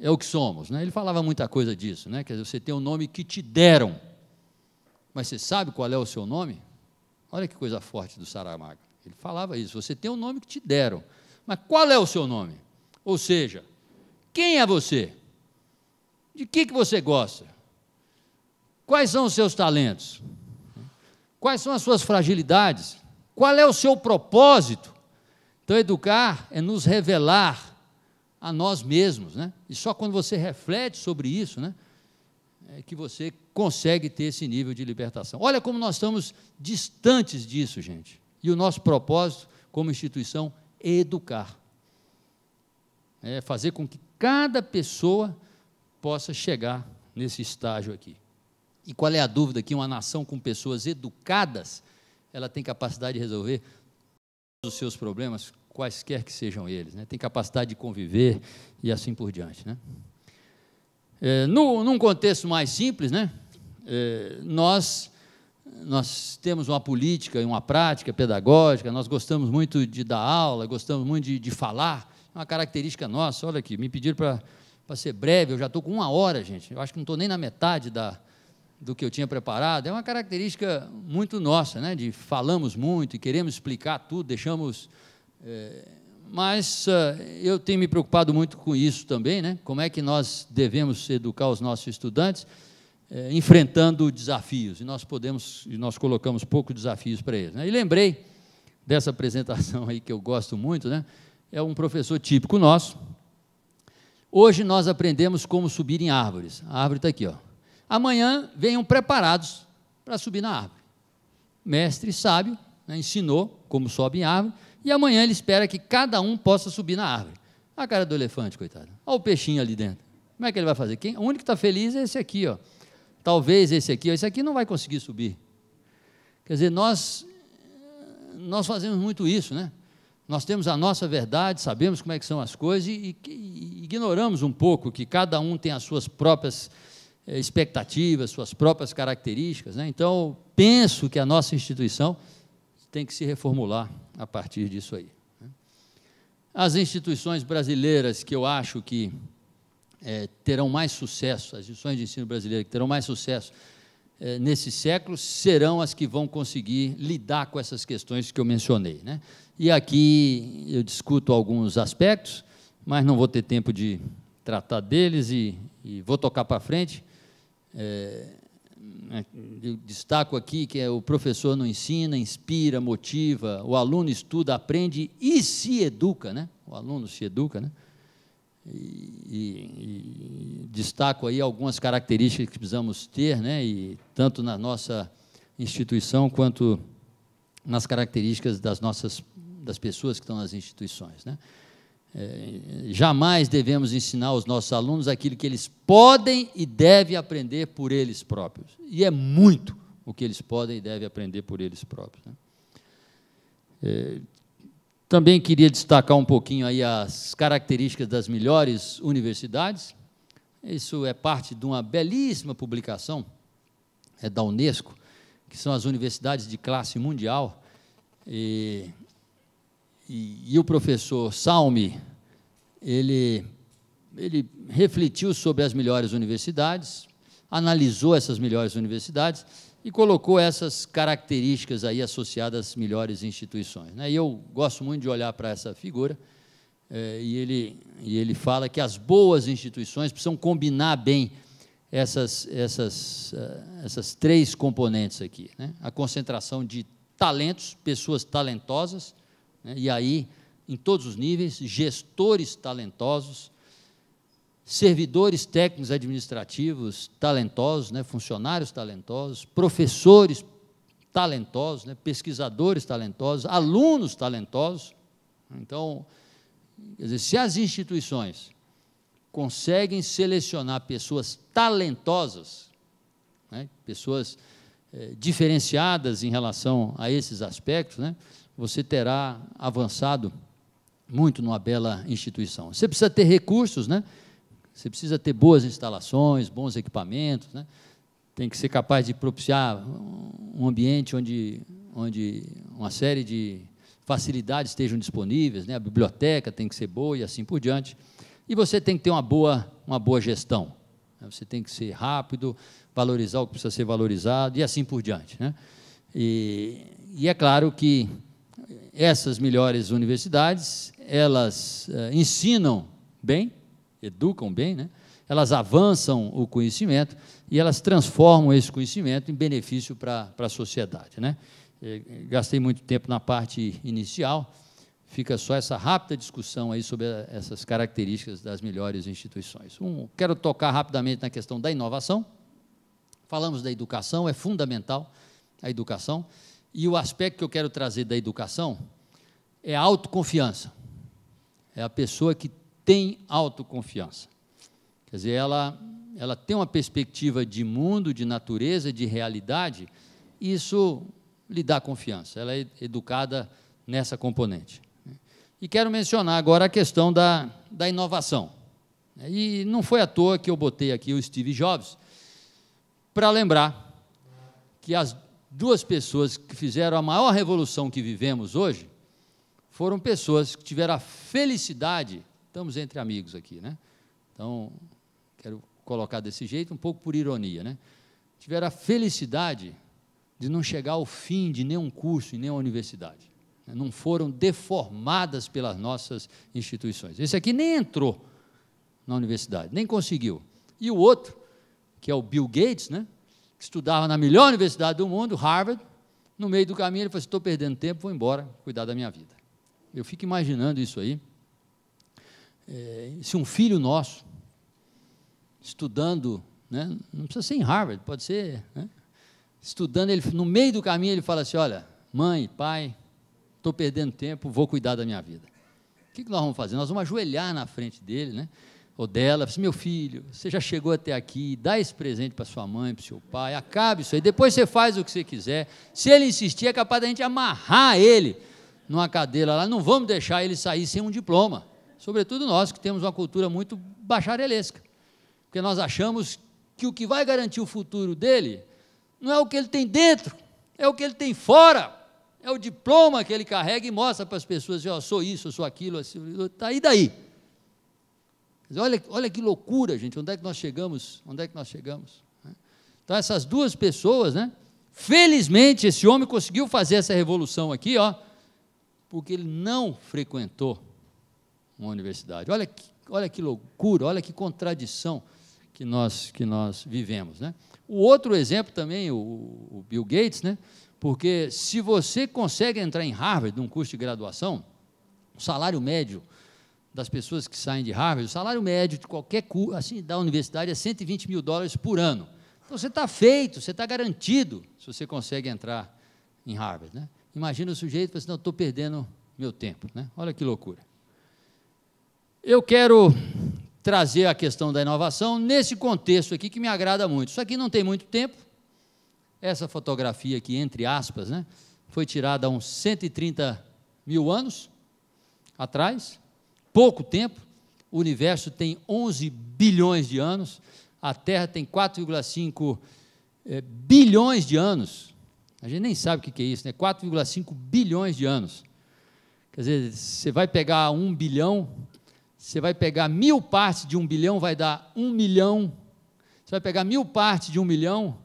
é o que somos. Né? Ele falava muita coisa disso, né? quer dizer, você tem o um nome que te deram mas você sabe qual é o seu nome? Olha que coisa forte do Saramago. Ele falava isso. Você tem o um nome que te deram. Mas qual é o seu nome? Ou seja, quem é você? De que, que você gosta? Quais são os seus talentos? Quais são as suas fragilidades? Qual é o seu propósito? Então, educar é nos revelar a nós mesmos, né? E só quando você reflete sobre isso, né? é, que você consegue ter esse nível de libertação. Olha como nós estamos distantes disso, gente. E o nosso propósito como instituição é educar. É fazer com que cada pessoa possa chegar nesse estágio aqui. E qual é a dúvida que uma nação com pessoas educadas, ela tem capacidade de resolver todos os seus problemas, quaisquer que sejam eles, né? Tem capacidade de conviver e assim por diante, né? É, no, num contexto mais simples, né, é, nós, nós temos uma política e uma prática pedagógica, nós gostamos muito de dar aula, gostamos muito de, de falar, é uma característica nossa. Olha aqui, me pediram para ser breve, eu já estou com uma hora, gente, eu acho que não estou nem na metade da, do que eu tinha preparado, é uma característica muito nossa, né, de falamos muito e queremos explicar tudo, deixamos. É, mas uh, eu tenho me preocupado muito com isso também, né? Como é que nós devemos educar os nossos estudantes eh, enfrentando desafios? E nós podemos, e nós colocamos poucos desafios para eles. Né? E lembrei dessa apresentação aí que eu gosto muito, né? É um professor típico nosso. Hoje nós aprendemos como subir em árvores. A árvore está aqui, ó. Amanhã venham preparados para subir na árvore. Mestre sábio né, ensinou como sobe em árvore e amanhã ele espera que cada um possa subir na árvore. A cara do elefante, coitado. Olha o peixinho ali dentro. Como é que ele vai fazer? Quem, o único que está feliz é esse aqui, ó. Talvez esse aqui, ó. esse aqui não vai conseguir subir. Quer dizer, nós nós fazemos muito isso, né? Nós temos a nossa verdade, sabemos como é que são as coisas e, e, e ignoramos um pouco que cada um tem as suas próprias eh, expectativas, suas próprias características, né? Então, penso que a nossa instituição tem que se reformular a partir disso aí. Né? As instituições brasileiras que eu acho que é, terão mais sucesso, as instituições de ensino brasileiro que terão mais sucesso é, nesse século, serão as que vão conseguir lidar com essas questões que eu mencionei. Né? E aqui eu discuto alguns aspectos, mas não vou ter tempo de tratar deles e, e vou tocar para frente. É, né, eu destaco aqui que é o professor não ensina, inspira, motiva, o aluno estuda, aprende e se educa, né? O aluno se educa, né? E, e, e destaco aí algumas características que precisamos ter, né? E tanto na nossa instituição quanto nas características das nossas das pessoas que estão nas instituições, né? Eh, jamais devemos ensinar aos nossos alunos aquilo que eles podem e devem aprender por eles próprios. E é muito o que eles podem e devem aprender por eles próprios. Né? É, também queria destacar um pouquinho aí as características das melhores universidades. Isso é parte de uma belíssima publicação é da Unesco, que são as universidades de classe mundial. E e, e o professor Salmi, ele, ele refletiu sobre as melhores universidades, analisou essas melhores universidades e colocou essas características aí associadas às melhores instituições. Né? E eu gosto muito de olhar para essa figura, é, e, ele, e ele fala que as boas instituições precisam combinar bem essas, essas, é, essas três componentes aqui: né? a concentração de talentos, pessoas talentosas, né? e aí, em todos os níveis, gestores talentosos, servidores técnicos administrativos talentosos, né, funcionários talentosos, professores talentosos, né, pesquisadores talentosos, alunos talentosos. Então, dizer, se as instituições conseguem selecionar pessoas talentosas, né, pessoas é, diferenciadas em relação a esses aspectos, né? você terá avançado muito numa bela instituição. Você precisa ter recursos, né? Você precisa ter boas instalações, bons equipamentos, né? Tem que ser capaz de propiciar um ambiente onde, onde uma série de facilidades estejam disponíveis, né? A biblioteca tem que ser boa e assim por diante. E você tem que ter uma boa, uma boa gestão. Né? Você tem que ser rápido, valorizar o que precisa ser valorizado e assim por diante. Né? E, e é claro que essas melhores universidades, elas eh, ensinam bem, educam bem, né? elas avançam o conhecimento e elas transformam esse conhecimento em benefício para a sociedade. Né? Eh, gastei muito tempo na parte inicial, fica só essa rápida discussão aí sobre a, eh, essas características das melhores instituições. Um, quero tocar rapidamente na questão da inovação. Falamos da educação, é fundamental a educação. E o aspecto que eu quero trazer da educação é a autoconfiança. É a pessoa que tem autoconfiança. Quer dizer, ela, ela tem uma perspectiva de mundo, de natureza, de realidade, e isso lhe dá confiança. Ela é educada nessa componente. E quero mencionar agora a questão da, da inovação. E não foi à toa que eu botei aqui o Steve Jobs para lembrar que as, duas pessoas que fizeram a maior revolução que vivemos hoje foram pessoas que tiveram a felicidade. Estamos entre amigos aqui, né? Então, quero colocar desse jeito, um pouco por ironia, né? Tiveram a felicidade de não chegar ao fim de nenhum curso e nenhuma universidade. Né? Não foram deformadas pelas nossas instituições. Esse aqui nem entrou na universidade, nem conseguiu. E o outro, que é o Bill Gates, né? que estudava na melhor universidade do mundo, Harvard, no meio do caminho ele falou assim, estou perdendo tempo, vou embora, cuidar da minha vida. Eu fico imaginando isso aí. É, se um filho nosso, estudando, né, não precisa ser em Harvard, pode ser, né, estudando, ele, no meio do caminho ele fala assim, olha, mãe, pai, estou perdendo tempo, vou cuidar da minha vida. O que, que nós vamos fazer? Nós vamos ajoelhar na frente dele, né? ou dela, assim, meu filho, você já chegou até aqui, dá esse presente para sua mãe, para seu pai, acabe isso aí, depois você faz o que você quiser. Se ele insistir, é capaz da gente amarrar ele numa cadeira lá, não vamos deixar ele sair sem um diploma. Sobretudo nós que temos uma cultura muito bacharelesca. Porque nós achamos que o que vai garantir o futuro dele não é o que ele tem dentro, é o que ele tem fora. É o diploma que ele carrega e mostra para as pessoas, eu sou isso, eu sou aquilo, assim, tá, e daí? Dizer, olha, olha que loucura, gente, onde é que nós chegamos? Onde é que nós chegamos? Né? Então, essas duas pessoas, né? Felizmente, esse homem conseguiu fazer essa revolução aqui, ó, porque ele não frequentou uma universidade. Olha que, olha que loucura, olha que contradição que nós, que nós vivemos. Né? O outro exemplo também, o, o Bill Gates, né? porque se você consegue entrar em Harvard num curso de graduação, o salário médio das pessoas que saem de Harvard, o salário médio de qualquer curso, assim, da universidade é 120 mil dólares por ano. Então você está feito, você está garantido se você consegue entrar em Harvard. Né? Imagina o sujeito e assim, não, estou perdendo meu tempo. Né? Olha que loucura. Eu quero trazer a questão da inovação nesse contexto aqui que me agrada muito. Isso aqui não tem muito tempo. Essa fotografia aqui, entre aspas, né, foi tirada há uns 130 mil anos atrás pouco tempo, o universo tem 11 bilhões de anos, a Terra tem 4,5 é, eh, bilhões de anos. A gente nem sabe o que é isso, né? 4,5 bilhões de anos. Quer dizer, você vai pegar um bilhão, você vai pegar mil partes de um bilhão, vai dar um milhão. Você vai pegar mil partes de um milhão,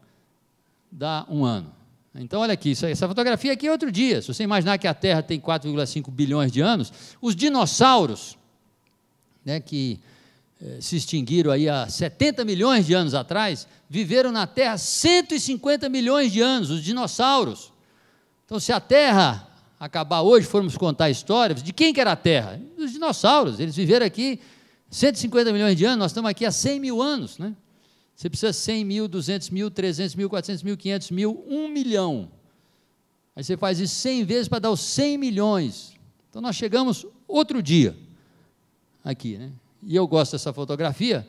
dá um ano. Então, olha aqui, essa fotografia aqui é outro dia. Se você imaginar que a Terra tem 4,5 bilhões de anos, os dinossauros né, que eh, se extinguiram aí há 70 milhões de anos atrás, viveram na Terra 150 milhões de anos, os dinossauros. Então, se a Terra acabar hoje, formos contar histórias, de quem que era a Terra? Dos dinossauros, eles viveram aqui 150 milhões de anos, nós estamos aqui há 100 mil anos, né? Você precisa 100 mil, 200 mil, 300 mil, 400 mil, 500 mil, 1 milhão. Aí você faz isso 100 vezes para dar os 100 milhões. Então nós chegamos outro dia aqui. Né? E eu gosto dessa fotografia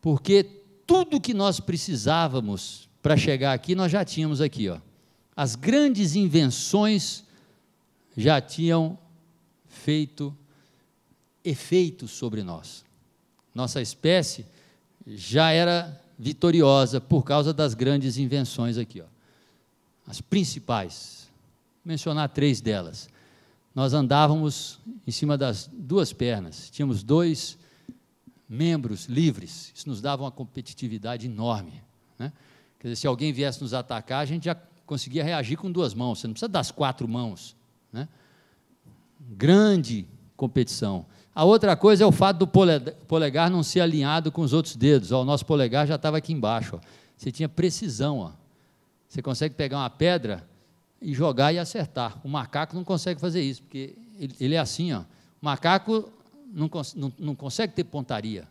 porque tudo que nós precisávamos para chegar aqui, nós já tínhamos aqui. Ó. As grandes invenções já tinham feito efeito sobre nós. Nossa espécie já era vitoriosa por causa das grandes invenções aqui. Ó. As principais. Vou mencionar três delas nós andávamos em cima das duas pernas, tínhamos dois membros livres, isso nos dava uma competitividade enorme. Né? Quer dizer, se alguém viesse nos atacar, a gente já conseguia reagir com duas mãos, você não precisa das quatro mãos. Né? Grande competição. A outra coisa é o fato do polegar não ser alinhado com os outros dedos. Ó, o nosso polegar já estava aqui embaixo. Ó. Você tinha precisão. Ó. Você consegue pegar uma pedra e jogar e acertar. O macaco não consegue fazer isso, porque ele, ele é assim, ó. O macaco não, cons não, não consegue ter pontaria.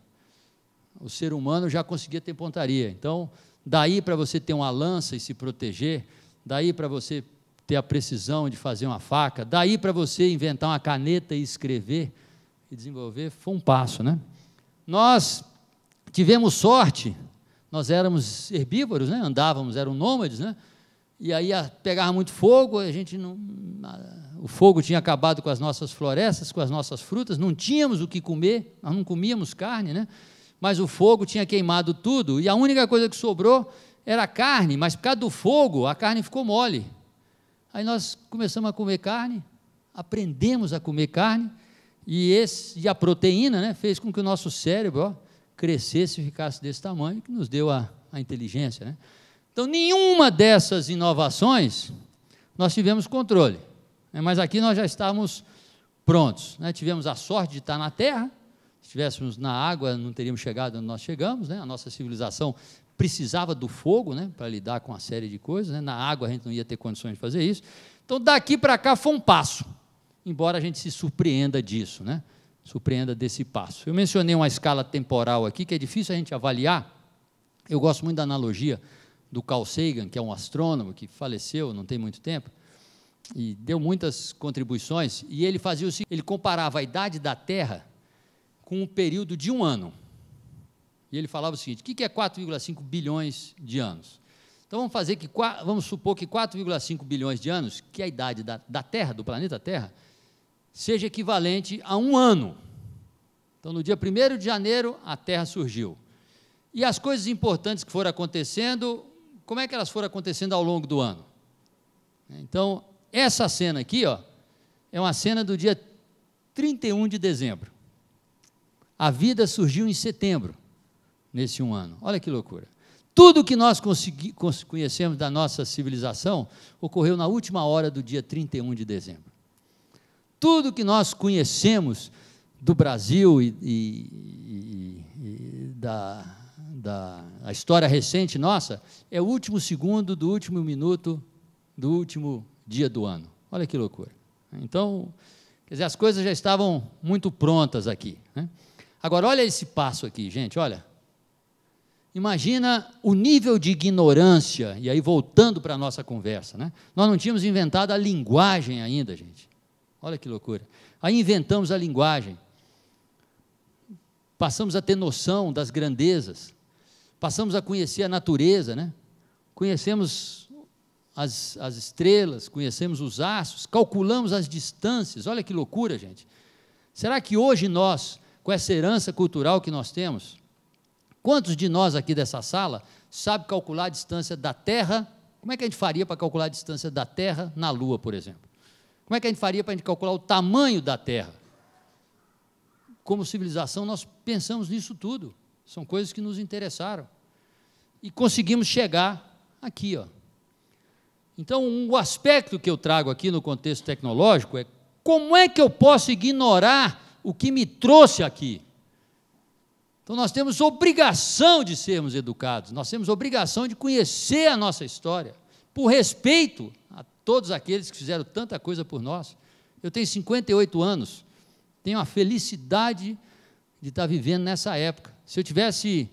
O ser humano já conseguia ter pontaria. Então, daí para você ter uma lança e se proteger, daí para você ter a precisão de fazer uma faca, daí para você inventar uma caneta e escrever e desenvolver, foi um passo, né? Nós tivemos sorte, nós éramos herbívoros, né? Andávamos, eram nômades, né? e aí ah, pegava muito fogo, a gente não, ah, o fogo tinha acabado com as nossas florestas, com as nossas frutas, não tínhamos o que comer, nós não comíamos carne, né? mas o fogo tinha queimado tudo, e a única coisa que sobrou era a carne, mas por causa do fogo a carne ficou mole. Aí nós começamos a comer carne, aprendemos a comer carne, e, esse, e a proteína né, fez com que o nosso cérebro ó, crescesse e ficasse desse tamanho, que nos deu a, a inteligência. Né? Então, nenhuma dessas inovações nós tivemos controle. Né? Mas aqui nós já estávamos prontos. Né? Tivemos a sorte de estar na Terra. Se estivéssemos na água, não teríamos chegado onde nós chegamos. Né? A nossa civilização precisava do fogo né, para lidar com uma série de coisas. Né. Na água a gente não ia ter condições de fazer isso. Então, daqui para cá foi um passo, embora a gente se surpreenda disso, né? surpreenda desse passo. Eu mencionei uma escala temporal aqui, que é difícil a gente avaliar. Eu gosto muito da analogia do Carl Sagan, que é um astrônomo que faleceu não tem muito tempo, e deu muitas contribuições, e ele fazia o seguinte, ele comparava a idade da Terra com o período de um ano. E ele falava o seguinte, o que é 4,5 bilhões de anos? Então vamos fazer que, vamos supor que 4,5 bilhões de anos, que é a idade da, da Terra, do planeta Terra, seja equivalente a um ano. Então no dia 1 de janeiro a Terra surgiu. E as coisas importantes que foram acontecendo, como é que elas foram acontecendo ao longo do ano? Então, essa cena aqui, ó, é uma cena do dia 31 de dezembro. A vida surgiu em setembro, nesse um ano. Olha que loucura. Tudo que nós conhecemos da nossa civilização ocorreu na última hora do dia 31 de dezembro. Tudo que nós conhecemos do Brasil e, e, e, e da, da a história recente nossa, é o último segundo do último minuto do último dia do ano. Olha que loucura. Então, quer dizer, as coisas já estavam muito prontas aqui. Né? Agora, olha esse passo aqui, gente, olha. Imagina o nível de ignorância, e aí voltando para a nossa conversa, né? Nós não tínhamos inventado a linguagem ainda, gente. Olha que loucura. Aí inventamos a linguagem. Passamos a ter noção das grandezas. Passamos a conhecer a natureza, né? Conhecemos as, as estrelas, conhecemos os astros, calculamos as distâncias. Olha que loucura, gente. Será que hoje nós, com essa herança cultural que nós temos, quantos de nós aqui dessa sala sabe calcular a distância da Terra? Como é que a gente faria para calcular a distância da Terra na Lua, por exemplo? Como é que a gente faria para a gente calcular o tamanho da Terra? Como civilização, nós pensamos nisso tudo. São coisas que nos interessaram. E conseguimos chegar aqui. Ó. Então, um aspecto que eu trago aqui no contexto tecnológico é como é que eu posso ignorar o que me trouxe aqui? Então, nós temos obrigação de sermos educados, nós temos obrigação de conhecer a nossa história, por respeito a todos aqueles que fizeram tanta coisa por nós. Eu tenho 58 anos, tenho a felicidade de estar vivendo nessa época. Se eu tivesse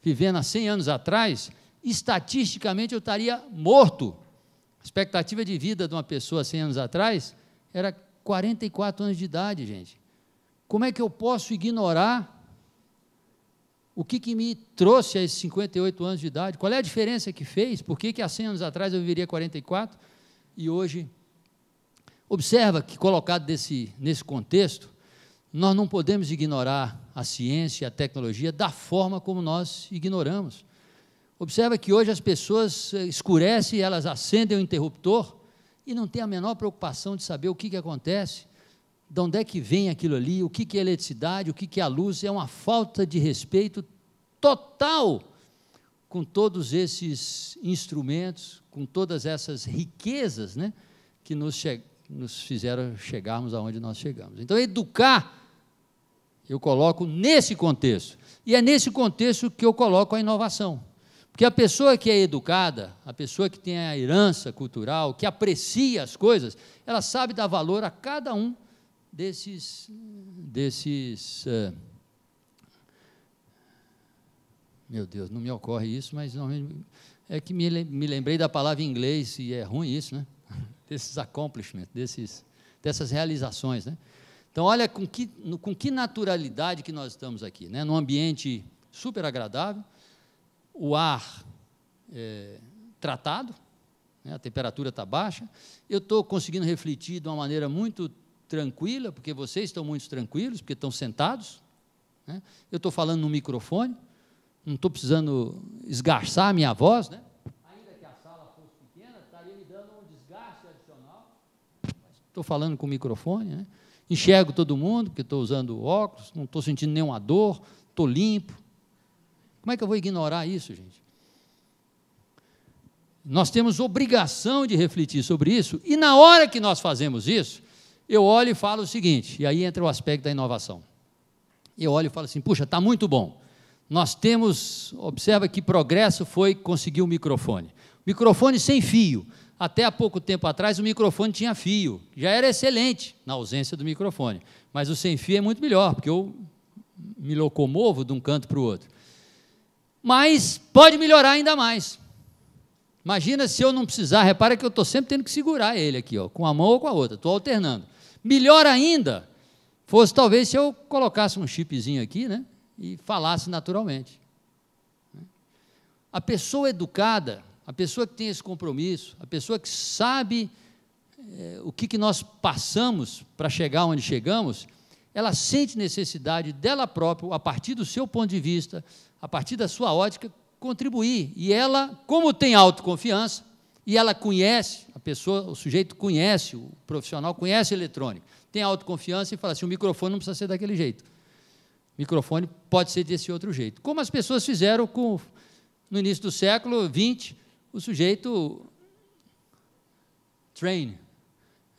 vivendo há 100 anos atrás, estatisticamente eu estaria morto. A expectativa de vida de uma pessoa 100 anos atrás era 44 anos de idade, gente. Como é que eu posso ignorar o que, que me trouxe a esses 58 anos de idade? Qual é a diferença que fez? Por que, que há 100 anos atrás eu viveria 44 e hoje? Observa que, colocado desse, nesse contexto, nós não podemos ignorar a ciência, a tecnologia, da forma como nós ignoramos. Observa que hoje as pessoas eh, escurecem, elas acendem o interruptor e não têm a menor preocupação de saber o que, que acontece, de onde é que vem aquilo ali, o que, que é eletricidade, o que, que é a luz. É uma falta de respeito total com todos esses instrumentos, com todas essas riquezas né, que nos, nos fizeram chegarmos aonde nós chegamos. Então, educar eu coloco nesse contexto. E é nesse contexto que eu coloco a inovação. Porque a pessoa que é educada, a pessoa que tem a herança cultural, que aprecia as coisas, ela sabe dar valor a cada um desses. desses uh... meu Deus, não me ocorre isso, mas é que me, me lembrei da palavra em inglês, e é ruim isso, né? Desses accomplishments, desses, dessas realizações, né? Então, olha com que, com que naturalidade que nós estamos aqui, né? num ambiente super agradável, o ar é, tratado, né? a temperatura está baixa, eu estou conseguindo refletir de uma maneira muito tranquila, porque vocês estão muito tranquilos, porque estão sentados, né? eu estou falando no microfone, não estou precisando esgarçar a minha voz, né? ainda que a sala fosse pequena, estaria me dando um desgaste adicional, estou falando com o microfone, né? enxergo todo mundo, porque estou usando óculos, não estou sentindo nenhuma dor, estou limpo. Como é que eu vou ignorar isso, gente? Nós temos obrigação de refletir sobre isso, e na hora que nós fazemos isso, eu olho e falo o seguinte, e aí entra o aspecto da inovação. Eu olho e falo assim: puxa, está muito bom. Nós temos, observa que progresso foi conseguir o um microfone. Microfone sem fio. Até há pouco tempo atrás, o microfone tinha fio. Já era excelente na ausência do microfone. Mas o sem fio é muito melhor, porque eu me locomovo de um canto para o outro. Mas pode melhorar ainda mais. Imagina se eu não precisar, repara que eu estou sempre tendo que segurar ele aqui, ó, com a mão ou com a outra, estou alternando. Melhor ainda fosse talvez se eu colocasse um chipzinho aqui né, e falasse naturalmente. Né. A pessoa educada, a pessoa que tem esse compromisso, a pessoa que sabe é, o que, que nós passamos para chegar onde chegamos, ela sente necessidade dela própria, a partir do seu ponto de vista, a partir da sua ótica, contribuir. E ela, como tem autoconfiança, e ela conhece, a pessoa, o sujeito conhece, o profissional conhece eletrônica, tem autoconfiança e fala assim: o microfone não precisa ser daquele jeito. O microfone pode ser desse outro jeito. Como as pessoas fizeram com, no início do século XX, o sujeito train,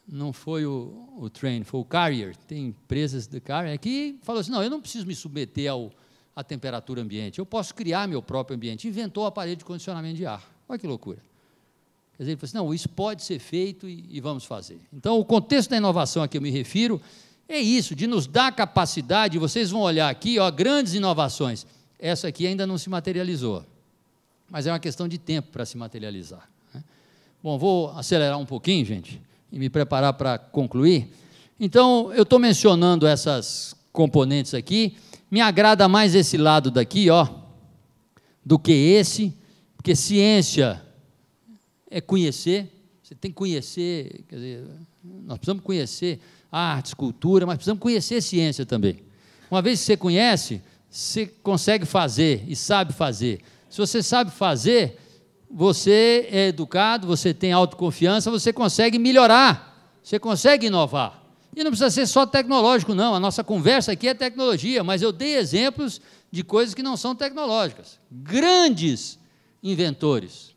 não foi o, o train, foi o carrier, tem empresas de carrier, que falou assim, não, eu não preciso me submeter ao, à temperatura ambiente, eu posso criar meu próprio ambiente, inventou a parede de condicionamento de ar, olha que loucura. Quer dizer, ele falou assim, não, isso pode ser feito e, e vamos fazer. Então, o contexto da inovação a que eu me refiro é isso, de nos dar capacidade, vocês vão olhar aqui, ó, grandes inovações, essa aqui ainda não se materializou, mas é uma questão de tempo para se materializar. Né? Bom, vou acelerar um pouquinho, gente, e me preparar para concluir. Então, eu estou mencionando essas componentes aqui. Me agrada mais esse lado daqui, ó, do que esse, porque ciência é conhecer. Você tem que conhecer, quer dizer, nós precisamos conhecer artes, cultura, mas precisamos conhecer ciência também. Uma vez que você conhece, você consegue fazer e sabe fazer. Se você sabe fazer, você é educado, você tem autoconfiança, você consegue melhorar, você consegue inovar. E não precisa ser só tecnológico, não. A nossa conversa aqui é tecnologia, mas eu dei exemplos de coisas que não são tecnológicas. Grandes inventores.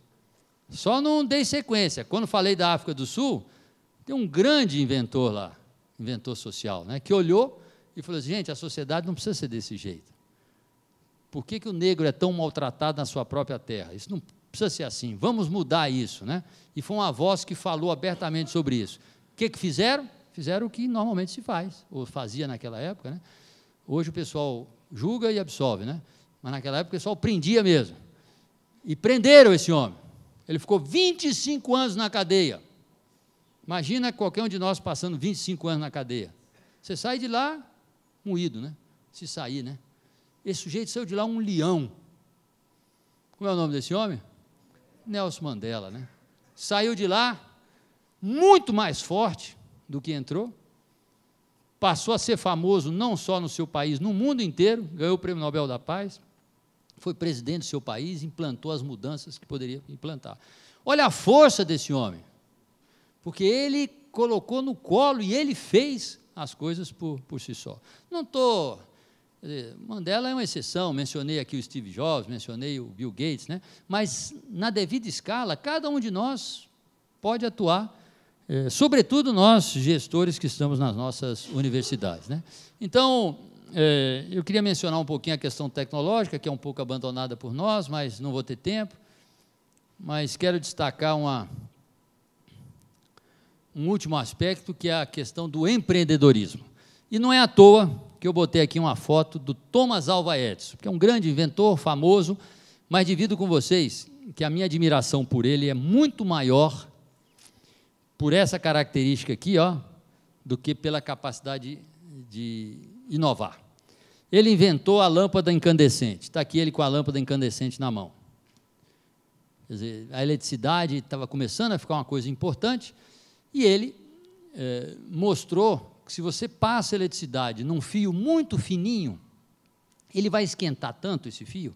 Só não dei sequência. Quando falei da África do Sul, tem um grande inventor lá, inventor social, né, que olhou e falou assim: gente, a sociedade não precisa ser desse jeito. Por que, que o negro é tão maltratado na sua própria terra? Isso não precisa ser assim. Vamos mudar isso, né? E foi uma voz que falou abertamente sobre isso. O que, que fizeram? Fizeram o que normalmente se faz, ou fazia naquela época, né? Hoje o pessoal julga e absolve, né? Mas naquela época o pessoal prendia mesmo. E prenderam esse homem. Ele ficou 25 anos na cadeia. Imagina qualquer um de nós passando 25 anos na cadeia. Você sai de lá moído, né? Se sair, né? Esse sujeito saiu de lá um leão. Como é o nome desse homem? Nelson Mandela, né? Saiu de lá muito mais forte do que entrou. Passou a ser famoso não só no seu país, no mundo inteiro, ganhou o Prêmio Nobel da Paz, foi presidente do seu país, implantou as mudanças que poderia implantar. Olha a força desse homem, porque ele colocou no colo e ele fez as coisas por, por si só. Não estou Mandela é uma exceção, mencionei aqui o Steve Jobs, mencionei o Bill Gates, né? mas na devida escala, cada um de nós pode atuar, é, sobretudo nós, gestores que estamos nas nossas universidades. Né? Então, é, eu queria mencionar um pouquinho a questão tecnológica, que é um pouco abandonada por nós, mas não vou ter tempo, mas quero destacar uma, um último aspecto, que é a questão do empreendedorismo. E não é à toa que eu botei aqui uma foto do Thomas Alva Edison, que é um grande inventor, famoso, mas divido com vocês que a minha admiração por ele é muito maior por essa característica aqui, ó, do que pela capacidade de inovar. Ele inventou a lâmpada incandescente. Está aqui ele com a lâmpada incandescente na mão. Quer dizer, a eletricidade estava começando a ficar uma coisa importante e ele é, mostrou que se você passa eletricidade num fio muito fininho, ele vai esquentar tanto esse fio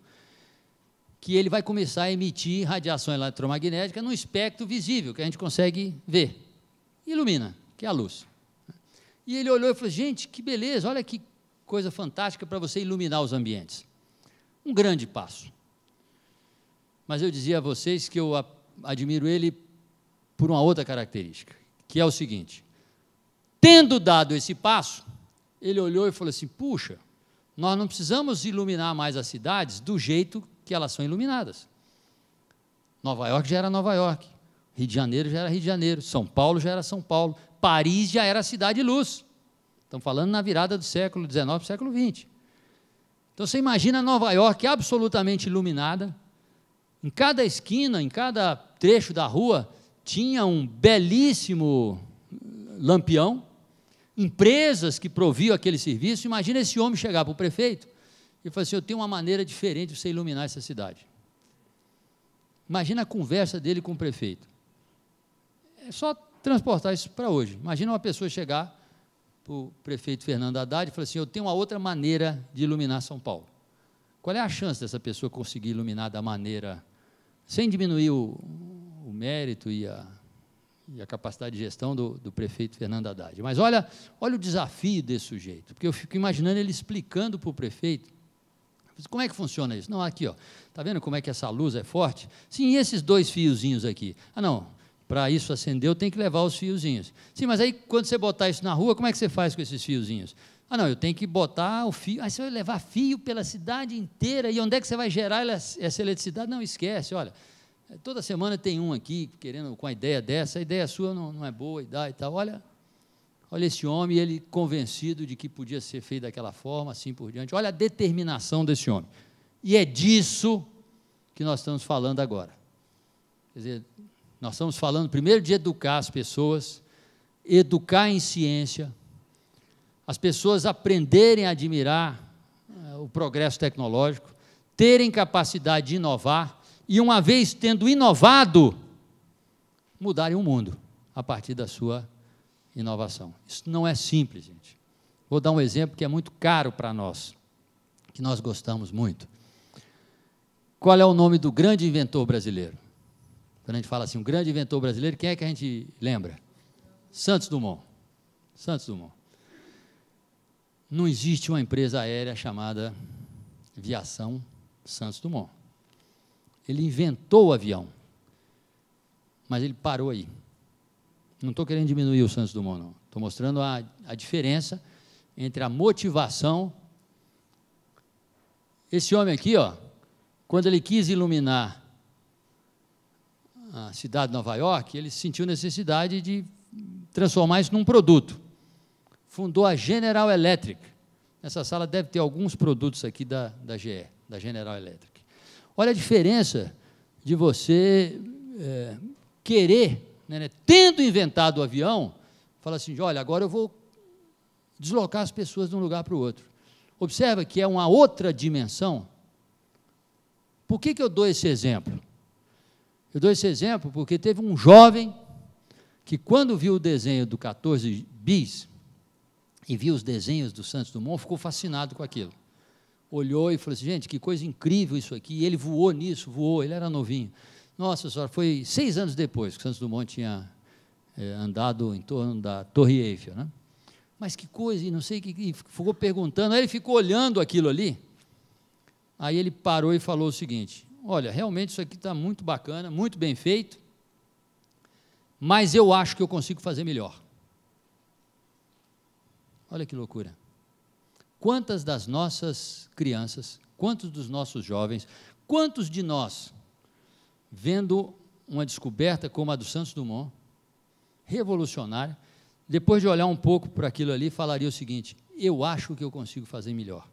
que ele vai começar a emitir radiação eletromagnética num espectro visível que a gente consegue ver. Ilumina, que é a luz. E ele olhou e falou: "Gente, que beleza! Olha que coisa fantástica para você iluminar os ambientes. Um grande passo. Mas eu dizia a vocês que eu admiro ele por uma outra característica, que é o seguinte: Tendo dado esse passo, ele olhou e falou assim: puxa, nós não precisamos iluminar mais as cidades do jeito que elas são iluminadas. Nova York já era Nova York, Rio de Janeiro já era Rio de Janeiro, São Paulo já era São Paulo, Paris já era cidade luz. Estamos falando na virada do século XIX para o século XX. Então você imagina Nova York absolutamente iluminada, em cada esquina, em cada trecho da rua, tinha um belíssimo lampião empresas que proviam aquele serviço. Imagina esse homem chegar para o prefeito e falar assim: Eu tenho uma maneira diferente de você iluminar essa cidade. Imagina a conversa dele com o prefeito. É só transportar isso para hoje. Imagina uma pessoa chegar para o prefeito Fernando Haddad e falar assim: Eu tenho uma outra maneira de iluminar São Paulo. Qual é a chance dessa pessoa conseguir iluminar da maneira, sem diminuir o, o mérito e a e a capacidade de gestão do, do, prefeito Fernando Haddad. Mas olha, olha o desafio desse sujeito, porque eu fico imaginando ele explicando para o prefeito como é que funciona isso. Não, aqui, ó, tá vendo como é que essa luz é forte? Sim, e esses dois fiozinhos aqui. Ah, não. Para isso acender, eu tenho que levar os fiozinhos. Sim, mas aí quando você botar isso na rua, como é que você faz com esses fiozinhos? Ah, não, eu tenho que botar o fio. Aí você vai levar fio pela cidade inteira. E onde é que você vai gerar essa eletricidade? Não, esquece, olha é, toda semana tem um aqui querendo com a ideia dessa, a ideia sua não, não é boa e dá e tal. Olha, olha esse homem, ele convencido de que podia ser feito daquela forma, assim por diante. Olha a determinação desse homem. E é disso que nós estamos falando agora. Quer dizer, nós estamos falando primeiro de educar as pessoas, educar em ciência, as pessoas aprenderem a admirar é, o progresso tecnológico, terem capacidade de inovar e uma vez tendo inovado, mudarem o mundo a partir da sua inovação. Isso não é simples, gente. Vou dar um exemplo que é muito caro para nós, que nós gostamos muito. Qual é o nome do grande inventor brasileiro? Quando a gente fala assim, um grande inventor brasileiro, quem é que a gente lembra? Santos Dumont. Santos Dumont. Não existe uma empresa aérea chamada Viação Santos Dumont. Ele inventou o avião. Mas ele parou aí. Não estou querendo diminuir o Santos Dumont, não. Estou mostrando a, a diferença entre a motivação. Esse homem aqui, ó, quando ele quis iluminar a cidade de Nova York, ele sentiu necessidade de transformar isso num produto. Fundou a General Electric. Nessa sala deve ter alguns produtos aqui da, da GE, da General Electric. Olha a diferença de você é, querer, né, né, tendo inventado o avião, falar assim: olha, agora eu vou deslocar as pessoas de um lugar para o outro. Observa que é uma outra dimensão. Por que, que eu dou esse exemplo? Eu dou esse exemplo porque teve um jovem que, quando viu o desenho do 14 bis e viu os desenhos do Santos Dumont, ficou fascinado com aquilo olhou e falou assim: gente, que coisa incrível isso aqui. E ele voou nisso, voou, ele era novinho. Nossa senhora, foi seis anos depois que Santos Dumont tinha é, andado em torno da Torre Eiffel, né? Mas que coisa, e não sei o que, ficou perguntando. Aí ele ficou olhando aquilo ali. Aí ele parou e falou o seguinte: Olha, realmente isso aqui está muito bacana, muito bem feito, mas eu acho que eu consigo fazer melhor. Olha que loucura. Quantas das nossas crianças, quantos dos nossos jovens, quantos de nós, vendo uma descoberta como a do Santos Dumont, revolucionária, depois de olhar um pouco para aquilo ali, falaria o seguinte: eu acho que eu consigo fazer melhor.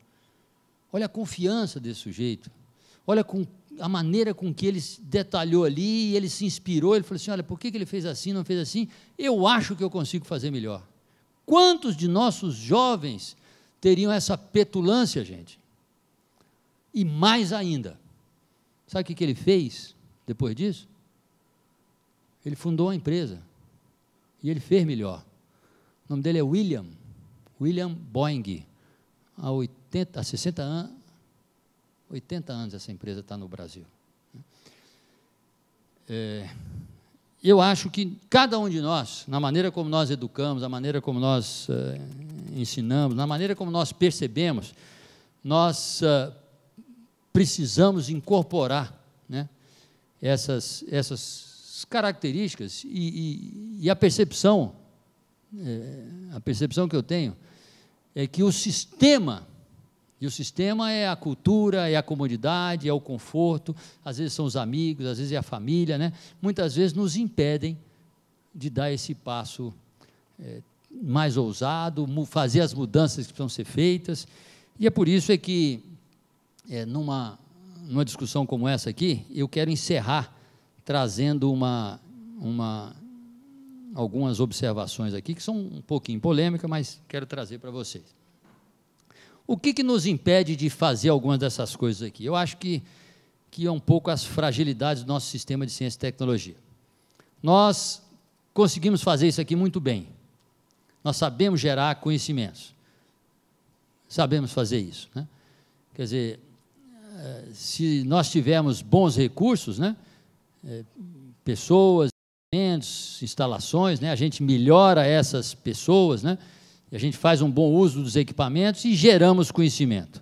Olha a confiança desse sujeito, olha a maneira com que ele detalhou ali, ele se inspirou, ele falou assim: olha, por que, que ele fez assim, não fez assim? Eu acho que eu consigo fazer melhor. Quantos de nossos jovens teriam essa petulância, gente. E mais ainda, sabe o que, ele fez depois disso? Ele fundou uma empresa. E ele fez melhor. O nome dele é William. William Boeing. Há, 80, há 60 anos, 80 anos essa empresa está no Brasil. É, eu acho que cada um de nós, na maneira como nós educamos, na maneira como nós uh, ensinamos, na maneira como nós percebemos, nós uh, precisamos incorporar né, essas, essas características e, e, e a percepção, é, a percepção que eu tenho é que o sistema e o sistema é a cultura, é a comodidade, é o conforto, às vezes são os amigos, às vezes é a família, né? Muitas vezes nos impedem de dar esse passo é, mais ousado, fazer as mudanças que precisam ser feitas. E é por isso é que, é, numa, numa discussão como essa aqui, eu quero encerrar trazendo uma, uma, algumas observações aqui, que são um pouquinho polêmicas, mas quero trazer para vocês. O que, que nos impede de fazer algumas dessas coisas aqui? Eu acho que, que é um pouco as fragilidades do nosso sistema de ciência e tecnologia. Nós conseguimos fazer isso aqui muito bem. Nós sabemos gerar conhecimentos. Sabemos fazer isso. Né? Quer dizer, eh, se nós tivermos bons recursos, né? Eh, pessoas, instalações, né? a gente melhora essas pessoas, né? e a gente faz um bom uso dos equipamentos e geramos conhecimento.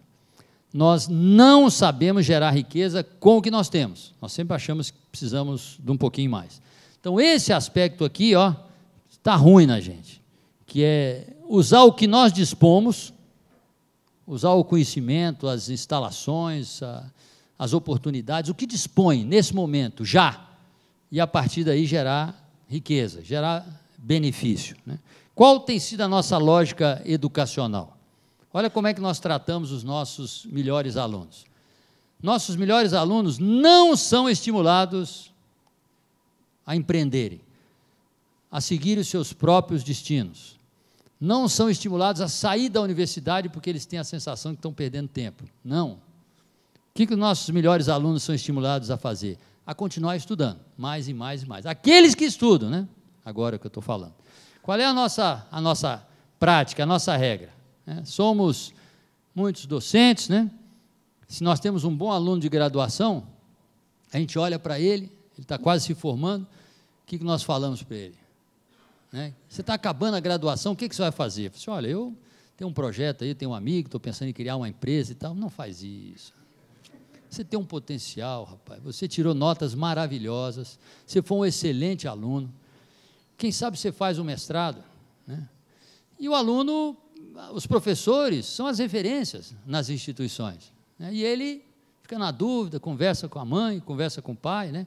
Nós não sabemos gerar riqueza com o que nós temos. Nós sempre achamos que precisamos de um pouquinho mais. Então, esse aspecto aqui, ó, está ruim na gente, que é usar o que nós dispomos, usar o conhecimento, as instalações, a, as oportunidades, o que dispõe nesse momento, já, e a partir daí gerar riqueza, gerar benefício. Né? Qual tem sido a nossa lógica educacional? Olha como é que nós tratamos os nossos melhores alunos. Nossos melhores alunos não são estimulados a empreenderem, a seguir os seus próprios destinos. Não são estimulados a sair da universidade porque eles têm a sensação que estão perdendo tempo. Não. O que, que os nossos melhores alunos são estimulados a fazer? A continuar estudando, mais e mais e mais. Aqueles que estudam, né? Agora é que eu estou falando. Qual é a nossa, a nossa prática, a nossa regra? É, somos muitos docentes, né? Se nós temos um bom aluno de graduação, a gente olha para ele, ele está quase se formando, o que, que nós falamos para ele? Né? Você está acabando a graduação, o que, que você vai fazer? Você olha, eu tenho um projeto aí, tenho um amigo, estou pensando em criar uma empresa e tal. Não faz isso. Você tem um potencial, rapaz. Você tirou notas maravilhosas, você foi um excelente aluno. Quem sabe você faz um mestrado. Né? E o aluno, os professores, são as referências nas instituições. Né? E ele fica na dúvida, conversa com a mãe, conversa com o pai, né?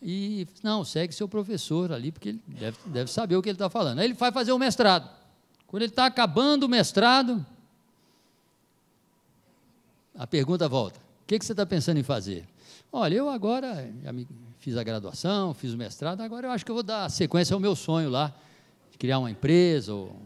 E não, segue seu professor ali, porque ele deve, deve saber o que ele está falando. Aí ele vai fazer o mestrado. Quando ele está acabando o mestrado, a pergunta volta: o que, que você está pensando em fazer? Olha, eu agora já me, fiz a graduação, fiz o mestrado, agora eu acho que eu vou dar sequência ao meu sonho lá, de criar uma empresa. Ou...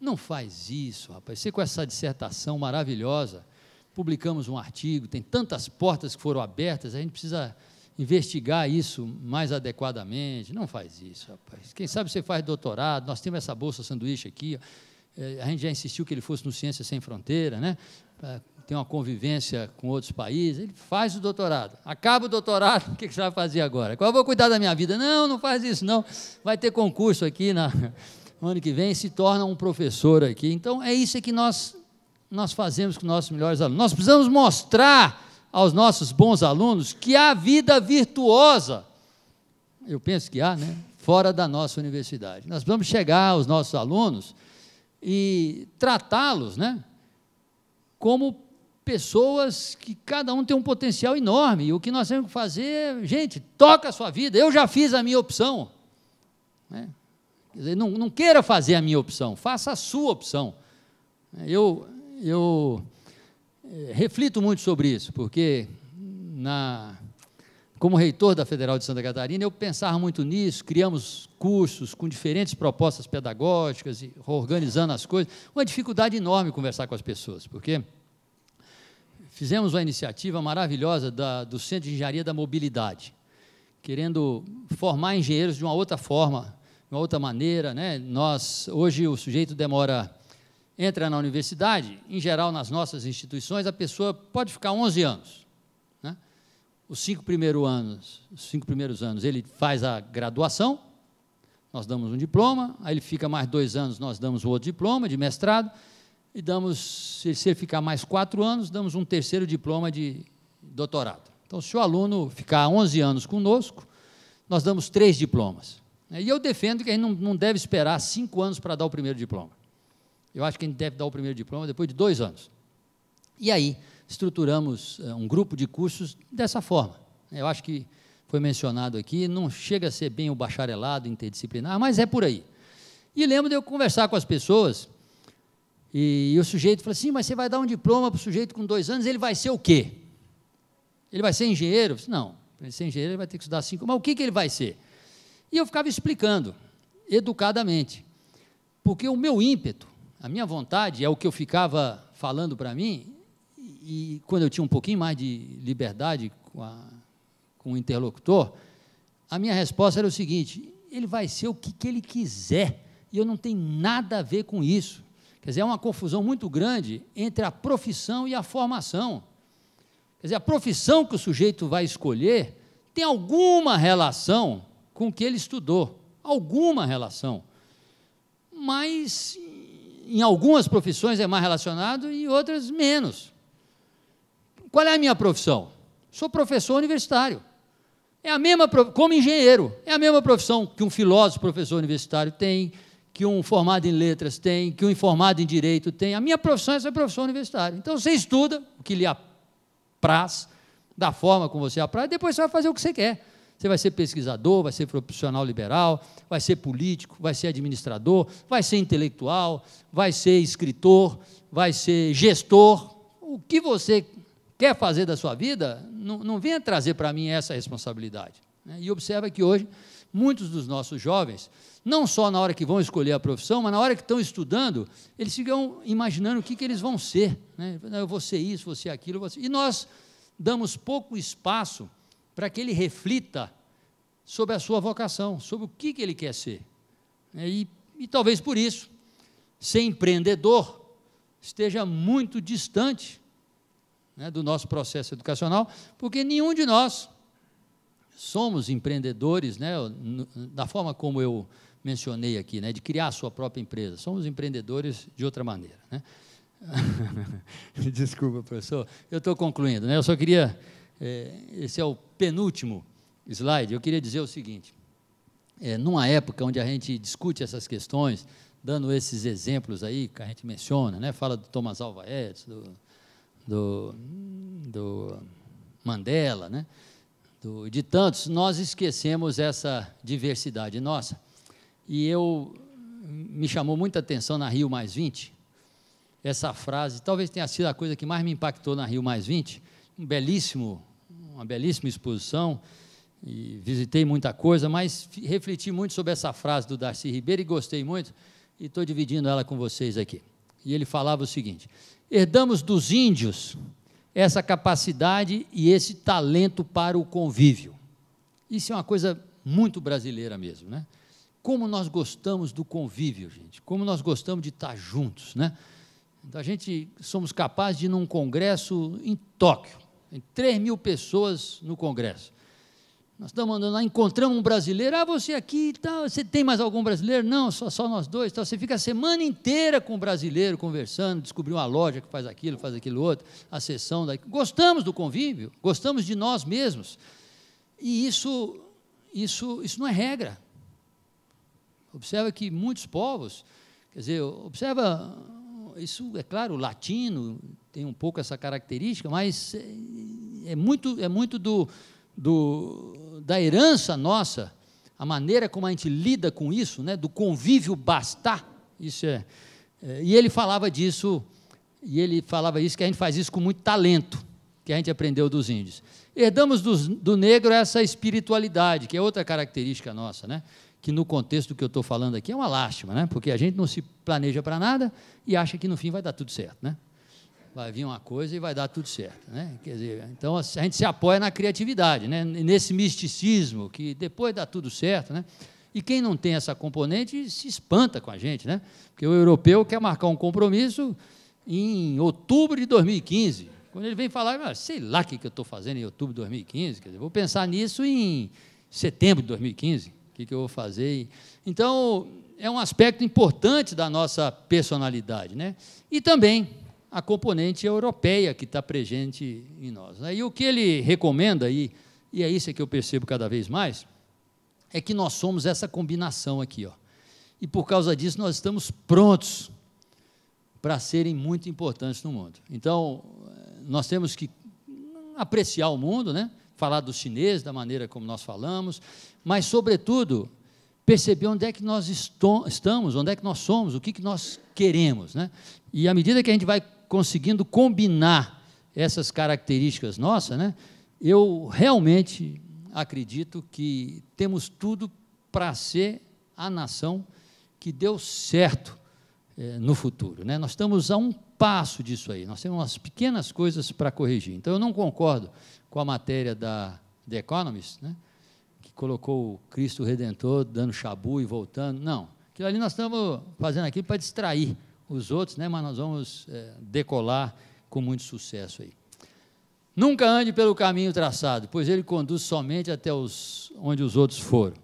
Não faz isso, rapaz. Você com essa dissertação maravilhosa, publicamos um artigo, tem tantas portas que foram abertas, a gente precisa investigar isso mais adequadamente. Não faz isso, rapaz. Quem sabe você faz doutorado, nós temos essa bolsa sanduíche aqui. Eh, a gente já insistiu que ele fosse no Ciência Sem Fronteira, né? É, tem uma convivência com outros países, ele faz o doutorado. Acaba o doutorado, o que você vai fazer agora? Eu vou cuidar da minha vida. Não, não faz isso, não. Vai ter concurso aqui na, no ano que vem, se torna um professor aqui. Então, é isso que nós, nós fazemos com nossos melhores alunos. Nós precisamos mostrar aos nossos bons alunos que há vida virtuosa. Eu penso que há, né? Fora da nossa universidade. Nós precisamos chegar aos nossos alunos e tratá-los, né? como pessoas que cada um tem um potencial enorme. E o que nós temos que fazer, gente, toca a sua vida. Eu já fiz a minha opção. Né? Dizer, não, não, queira fazer a minha opção, faça a sua opção. Eu, eu eh, reflito muito sobre isso, porque na, como reitor da Federal de Santa Catarina, eu pensava muito nisso, criamos cursos com diferentes propostas pedagógicas, e organizando as coisas. Uma dificuldade enorme conversar com as pessoas, porque fizemos uma iniciativa maravilhosa da, do Centro de Engenharia da Mobilidade, querendo formar engenheiros de uma outra forma, de uma outra maneira. Né? Nós, hoje, o sujeito demora, entra na universidade, em geral, nas nossas instituições, a pessoa pode ficar 11 anos os cinco primeiros anos, os cinco primeiros anos, ele faz a graduação, nós damos um diploma, aí ele fica mais dois anos, nós damos outro diploma de mestrado, e damos, se ele ficar mais quatro anos, damos um terceiro diploma de doutorado. Então, se o aluno ficar 11 anos conosco, nós damos três diplomas. E eu defendo que a gente não, não deve esperar cinco anos para dar o primeiro diploma. Eu acho que a gente deve dar o primeiro diploma depois de dois anos. E aí, estruturamos eh, um grupo de cursos dessa forma. Eu acho que foi mencionado aqui, não chega a ser bem o bacharelado interdisciplinar, mas é por aí. E lembro de eu conversar com as pessoas, e, o sujeito falou assim: mas você vai dar um diploma para o sujeito com dois anos, ele vai ser o quê? Ele vai ser engenheiro? não, para ele ser engenheiro, ele vai ter que estudar cinco. Mas o que, que ele vai ser? E eu ficava explicando, educadamente, porque o meu ímpeto, a minha vontade, é o que eu ficava falando para mim, e quando eu tinha um pouquinho mais de liberdade com, a, com o interlocutor, a minha resposta era o seguinte: ele vai ser o que, que ele quiser, e eu não tenho nada a ver com isso. Quer dizer, é uma confusão muito grande entre a profissão e a formação. Quer dizer, a profissão que o sujeito vai escolher tem alguma relação com o que ele estudou, alguma relação. Mas em algumas profissões é mais relacionado e em outras menos. Qual é a minha profissão? Sou professor universitário. É a mesma, como engenheiro, é a mesma profissão que um filósofo professor universitário tem, que um formado em letras tem, que um formado em direito tem. A minha profissão é ser professor universitário. Então você estuda o que lhe apraz, da forma como você apraz, e depois você vai fazer o que você quer. Você vai ser pesquisador, vai ser profissional liberal, vai ser político, vai ser administrador, vai ser intelectual, vai ser escritor, vai ser gestor. O que você quer fazer da sua vida, não, não venha trazer para mim essa responsabilidade. Né? E observa que hoje, muitos dos nossos jovens, não só na hora que vão escolher a profissão, mas na hora que estão estudando, eles ficam imaginando o que, que eles vão ser. Né? Eu vou ser isso, vou ser aquilo. Vou ser... E nós damos pouco espaço para que ele reflita sobre a sua vocação, sobre o que, que ele quer ser. Né? E, e talvez por isso, ser empreendedor esteja muito distante né, do nosso processo educacional, porque nenhum de nós somos empreendedores, né, da forma como eu mencionei aqui, né, de criar a sua própria empresa. Somos empreendedores de outra maneira. Né? Desculpa, professor, eu estou concluindo. Né? Eu só queria. É, esse é o penúltimo slide. Eu queria dizer o seguinte: é, numa época onde a gente discute essas questões, dando esses exemplos aí que a gente menciona, né? fala do Thomas Alva Edison, do do, do Mandela, né? Do, de tantos, nós esquecemos essa diversidade nossa. E eu me chamou muita atenção na Rio Mais 20, essa frase, talvez tenha sido a coisa que mais me impactou na Rio Mais 20, um belíssimo, uma belíssima exposição, e visitei muita coisa, mas refleti muito sobre essa frase do Darcy Ribeiro e gostei muito, e estou dividindo ela com vocês aqui. E ele falava o seguinte: Herdamos dos índios essa capacidade e esse talento para o convívio. Isso é uma coisa muito brasileira mesmo, né? Como nós gostamos do convívio, gente. Como nós gostamos de estar juntos, né? Então, a gente somos capazes de ir num congresso em Tóquio, em 3 mil pessoas no congresso. Nós estamos andando lá, encontramos um brasileiro. Ah, você aqui e tá, tal. Você tem mais algum brasileiro? Não, só, só nós dois. Tal. Você fica a semana inteira com o brasileiro, conversando, descobriu uma loja que faz aquilo, faz aquilo outro, a sessão. Daqui. Gostamos do convívio, gostamos de nós mesmos. E isso, isso, isso não é regra. Observa que muitos povos, quer dizer, observa, isso é claro, o latino tem um pouco essa característica, mas é, é muito, é muito do, do da herança nossa, a maneira como a gente lida com isso, né, do convívio bastar, isso é, é, E ele falava disso, e ele falava isso, que a gente faz isso com muito talento, que a gente aprendeu dos índios. Herdamos dos, do negro essa espiritualidade, que é outra característica nossa, né? que no contexto do que eu estou falando aqui é uma lástima, né? porque a gente não se planeja para nada e acha que no fim vai dar tudo certo. Né? vai vir uma coisa e vai dar tudo certo. Né? Quer dizer, então assim, a gente se apoia na criatividade, né? nesse misticismo que depois dá tudo certo. Né? E quem não tem essa componente se espanta com a gente, né? porque o europeu quer marcar um compromisso em outubro de 2015. Quando ele vem falar, ah, sei lá o que eu estou fazendo em outubro de 2015, quer dizer, vou pensar nisso em setembro de 2015, o que eu vou fazer. Então, é um aspecto importante da nossa personalidade. Né? E também a componente europeia que está presente em nós. Né? E o que ele recomenda, e, e é isso que eu percebo cada vez mais, é que nós somos essa combinação aqui. Ó. E por causa disso, nós estamos prontos para serem muito importantes no mundo. Então, nós temos que apreciar o mundo, né? falar do chinês da maneira como nós falamos, mas, sobretudo, perceber onde é que nós estamos, onde é que nós somos, o que, que nós queremos. Né? E à medida que a gente vai conseguindo combinar essas características nossas, né, eu realmente acredito que temos tudo para ser a nação que deu certo eh, no futuro. Né? Nós estamos a um passo disso aí, nós temos umas pequenas coisas para corrigir. Então, eu não concordo com a matéria da The Economist, né? que colocou o Cristo Redentor dando chabu e voltando. Não, aquilo ali nós estamos fazendo aqui para distrair os outros, né? mas nós vamos é, decolar com muito sucesso aí. Nunca ande pelo caminho traçado, pois ele conduz somente até os, onde os outros foram.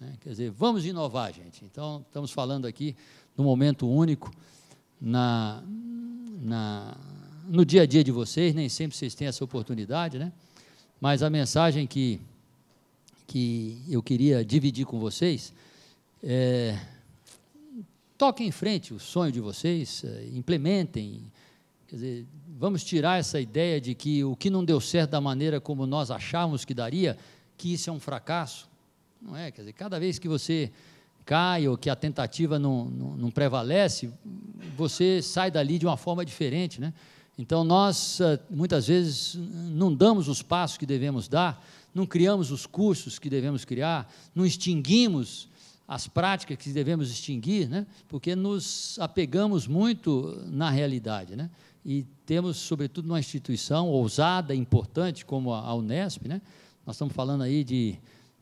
Né? Quer dizer, vamos inovar, gente. Então, estamos falando aqui no momento único na, na, no dia a dia de vocês, nem sempre vocês têm essa oportunidade, né? mas a mensagem que, que eu queria dividir com vocês é toquem em frente o sonho de vocês, eh, implementem. Quer dizer, vamos tirar essa ideia de que o que não deu certo da maneira como nós achávamos que daria, que isso é um fracasso. Não é? Quer dizer, cada vez que você cai ou que a tentativa não, não, não prevalece, você sai dali de uma forma diferente, né? Então, nós eh, muitas vezes não damos os passos que devemos dar, não criamos os cursos que devemos criar, não extinguimos as práticas que devemos extinguir, né? porque nos apegamos muito na realidade. Né? E temos, sobretudo, uma instituição ousada, importante, como a Unesp, né? nós estamos falando aí de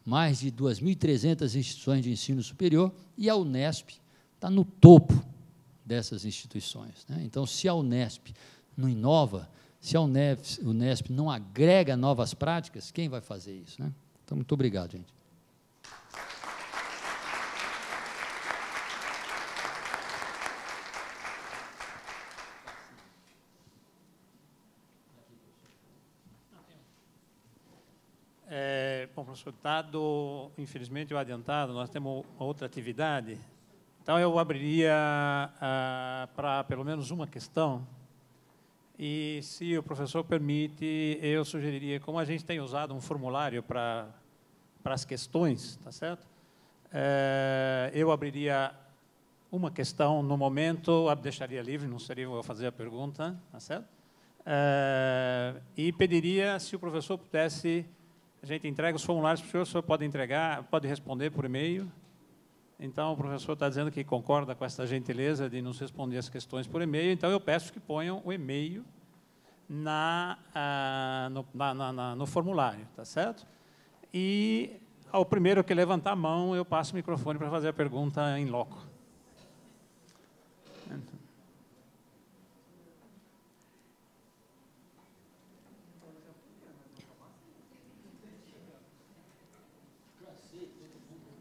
mais de 2.300 instituições de ensino superior, e a Unesp está no topo dessas instituições. Né? Então, se a Unesp não inova, se a Unesp, Unesp não agrega novas práticas, quem vai fazer isso? Né? Então, muito obrigado, gente. Celso. Dado, tá infelizmente, o adiantado, nós temos outra atividade. Então, eu abriria ah, para pelo menos uma questão. E, se o professor permite, eu sugeriria, como a gente tem usado um formulário para, para as questões, tá certo? É, eu abriria uma questão no momento, a deixaria livre, não seria eu fazer a pergunta, tá certo? É, e pediria se o professor pudesse a gente entrega os formulários para o senhor, o senhor pode entregar, pode responder por e-mail. Então, o professor está dizendo que concorda com essa gentileza de nos responder as questões por e-mail, então eu peço que ponham o e-mail na, ah, no, na, na, no, formulário, tá certo? E ao primeiro que levantar a mão, eu passo o microfone para fazer a pergunta em loco.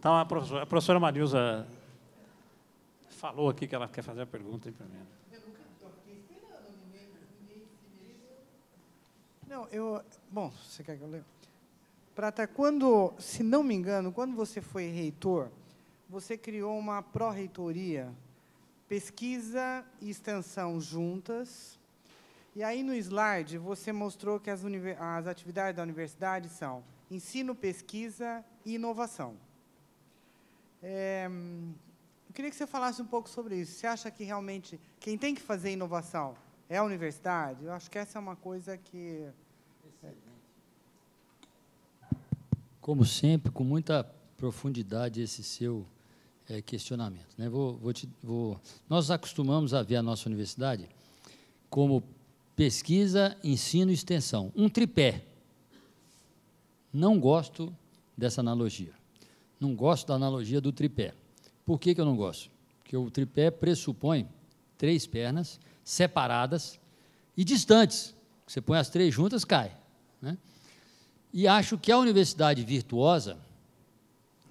Então, a professora, a professora Marilza falou aqui que ela quer fazer a pergunta para mim. Não, eu. Bom, você quer que eu leia? Prata, quando, se não me engano, quando você foi reitor, você criou uma pró-reitoria, pesquisa e extensão juntas. E aí no slide você mostrou que as, as atividades da universidade são ensino, pesquisa e inovação. É, eu queria que você falasse um pouco sobre isso. Você acha que realmente quem tem que fazer inovação é a universidade? Eu acho que essa é uma coisa que. Como sempre, com muita profundidade esse seu é, questionamento. Né? Vou, vou te, vou... Nós acostumamos a ver a nossa universidade como pesquisa, ensino e extensão um tripé. Não gosto dessa analogia não gosto da analogia do tripé. Por que, que eu não gosto? Porque o tripé pressupõe três pernas separadas e distantes. Você põe as três juntas, cai. Né? E acho que a universidade virtuosa,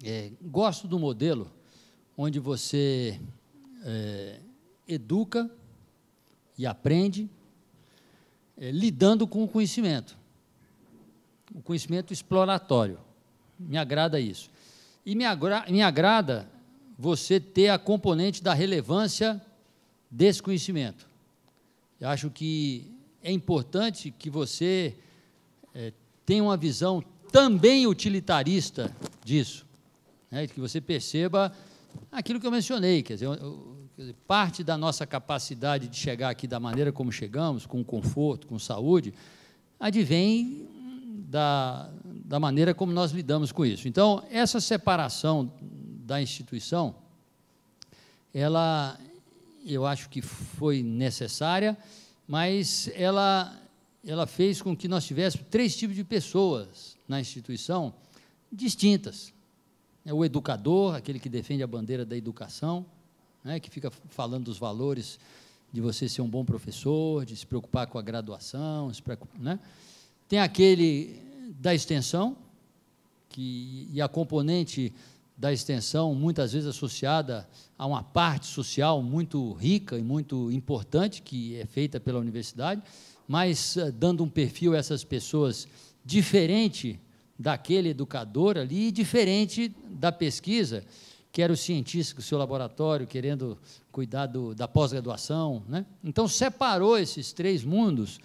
é, gosto do modelo onde você é, educa e aprende é, lidando com o conhecimento. O conhecimento exploratório. Me agrada isso. E me, agra me agrada você ter a componente da relevância desse conhecimento. Eu acho que é importante que você é, tenha uma visão também utilitarista disso, né? que você perceba aquilo que eu mencionei, quer dizer, quer dizer, parte da nossa capacidade de chegar aqui da maneira como chegamos, com conforto, com saúde, advém da, da maneira como nós lidamos com isso. Então, essa separação da instituição, ela, eu acho que foi necessária, mas ela, ela fez com que nós tivéssemos três tipos de pessoas na instituição distintas. É O educador, aquele que defende a bandeira da educação, né, que fica falando dos valores de você ser um bom professor, de se preocupar com a graduação, se né? tem aquele da extensão, que, e a componente da extensão, muitas vezes associada a uma parte social muito rica e muito importante, que é feita pela universidade, mas eh, dando um perfil a essas pessoas diferente daquele educador ali, e diferente da pesquisa, que era o cientista do seu laboratório, querendo cuidar do, da pós-graduação. Né? Então, separou esses três mundos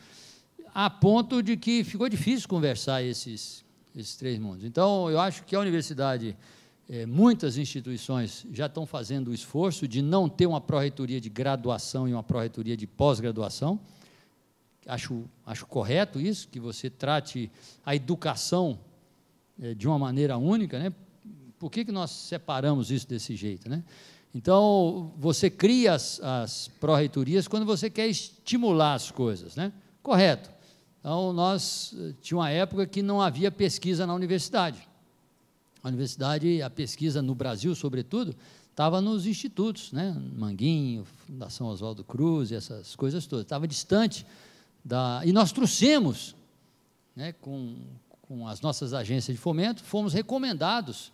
a ponto de que ficou difícil conversar esses, esses três mundos. Então, eu acho que a universidade, é, muitas instituições já estão fazendo o esforço de não ter uma pró-reitoria de graduação e uma pró-reitoria de pós-graduação. Acho, acho correto isso, que você trate a educação é, de uma maneira única. Né? Por que, que nós separamos isso desse jeito? Né? Então, você cria as, as pró-reitorias quando você quer estimular as coisas, né? Correto. Então, nós eh, tinha uma época que não havia pesquisa na universidade. A universidade, a pesquisa no Brasil, sobretudo, estava nos institutos, né? Manguinho, Fundação Oswaldo Cruz, essas coisas todas. Estava distante da. E nós trouxemos, né, com, com as nossas agências de fomento, fomos recomendados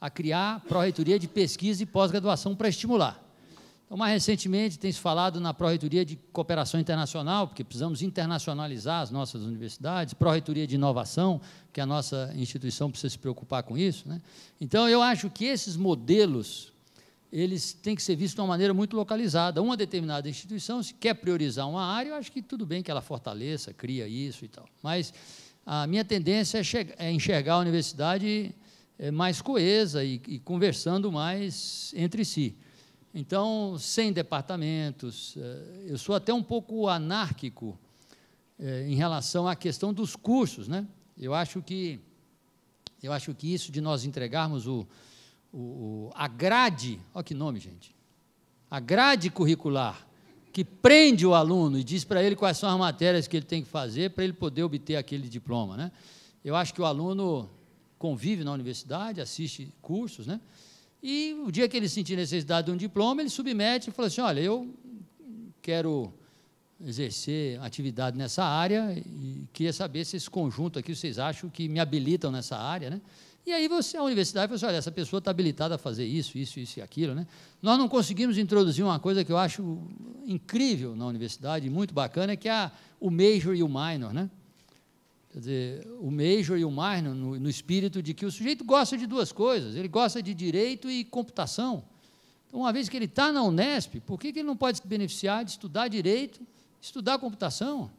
a criar Pró-Reitoria de Pesquisa e Pós-Graduação para estimular. Então, mais recentemente, tem se falado na Pró-Reitoria de Cooperação Internacional, porque precisamos internacionalizar as nossas universidades, Pró-Reitoria de Inovação, que é a nossa instituição precisa se preocupar com isso. Né? Então, eu acho que esses modelos eles têm que ser vistos de uma maneira muito localizada. Uma determinada instituição, se quer priorizar uma área, eu acho que tudo bem que ela fortaleça, cria isso e tal. Mas a minha tendência é, é enxergar a universidade eh, mais coesa e, e conversando mais entre si. Então, sem departamentos, eh, eu sou até um pouco anárquico eh, em relação à questão dos cursos, né? Eu acho que eu acho que isso de nós entregarmos o, o, a grade, olha que nome, gente, a grade curricular que prende o aluno e diz para ele quais são as matérias que ele tem que fazer para ele poder obter aquele diploma, né? Eu acho que o aluno convive na universidade, assiste cursos, né? E o dia que ele sentir necessidade de um diploma, ele submete e fala assim: olha, eu quero exercer atividade nessa área e queria saber se esse conjunto aqui vocês acham que me habilitam nessa área, né? E aí você, a universidade fala assim, olha, essa pessoa está habilitada a fazer isso, isso, isso e aquilo, né? Nós não conseguimos introduzir uma coisa que eu acho incrível na universidade, muito bacana, que é a, o major e o minor, né? dizer, o Major e o Minor, no, no espírito de que o sujeito gosta de duas coisas, ele gosta de direito e computação. Então, uma vez que ele está na Unesp, por que, que ele não pode se beneficiar de estudar direito, estudar computação?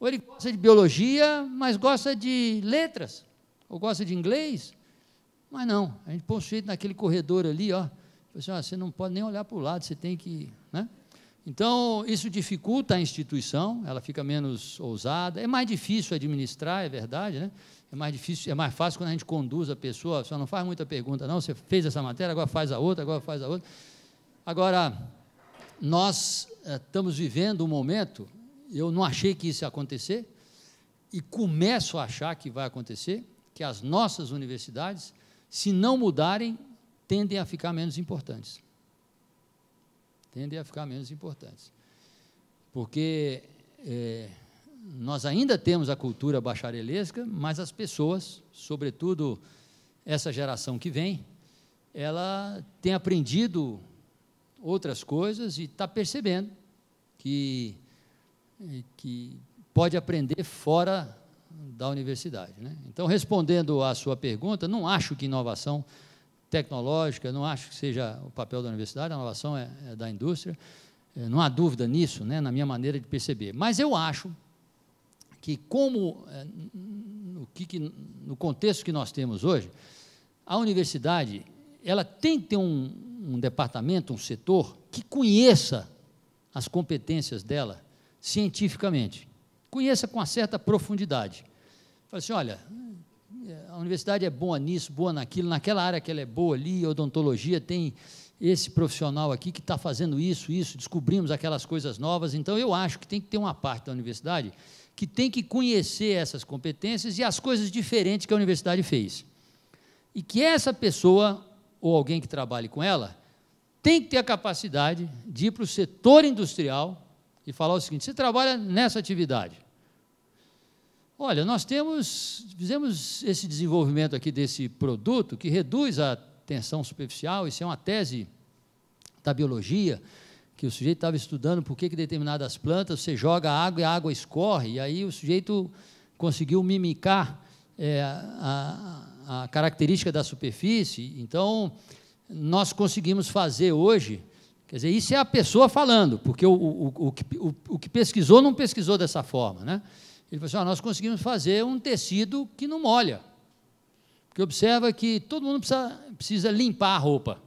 Ou ele gosta de biologia, mas gosta de letras, ou gosta de inglês? Mas não, a gente põe o sujeito naquele corredor ali, ó, assim, você não pode nem olhar para o lado, você tem que então, isso dificulta a instituição, ela fica menos ousada. É mais difícil administrar, é verdade, né? É mais difícil, é mais fácil quando a gente conduz a pessoa, só não faz muita pergunta, não. Você fez essa matéria, agora faz a outra, agora faz a outra. Agora, nós eh, estamos vivendo um momento, eu não achei que isso ia acontecer, e começo a achar que vai acontecer, que as nossas universidades, se não mudarem, tendem a ficar menos importantes tendem a ficar menos importantes. Porque é, nós ainda temos a cultura bacharelesca, mas as pessoas, sobretudo essa geração que vem, ela tem aprendido outras coisas e está percebendo que, é, que pode aprender fora da universidade. Né? Então, respondendo à sua pergunta, não acho que inovação tecnológica, não acho que seja o papel da universidade, a inovação é, é da indústria, é, não há dúvida nisso, né, na minha maneira de perceber. Mas eu acho que, como é, no, que, no contexto que nós temos hoje, a universidade ela tem que ter um, um departamento, um setor, que conheça as competências dela cientificamente, conheça com uma certa profundidade. Fala assim, olha, a universidade é boa nisso, boa naquilo, naquela área que ela é boa ali, odontologia tem esse profissional aqui que está fazendo isso, isso, descobrimos aquelas coisas novas. Então, eu acho que tem que ter uma parte da universidade que tem que conhecer essas competências e as coisas diferentes que a universidade fez. E que essa pessoa, ou alguém que trabalhe com ela, tem que ter a capacidade de ir para o setor industrial e falar o seguinte: você trabalha nessa atividade, Olha, nós temos, fizemos esse desenvolvimento aqui desse produto que reduz a tensão superficial, isso é uma tese da biologia, que o sujeito estava estudando por que, determinadas plantas você joga água e a água escorre, e aí o sujeito conseguiu mimicar é, a, a característica da superfície. Então, nós conseguimos fazer hoje. Quer dizer, isso é a pessoa falando, porque o, o, o, o, o que pesquisou não pesquisou dessa forma. Né? Ele falou assim: ah, nós conseguimos fazer um tecido que não molha. Porque observa que todo mundo precisa, precisa limpar a roupa.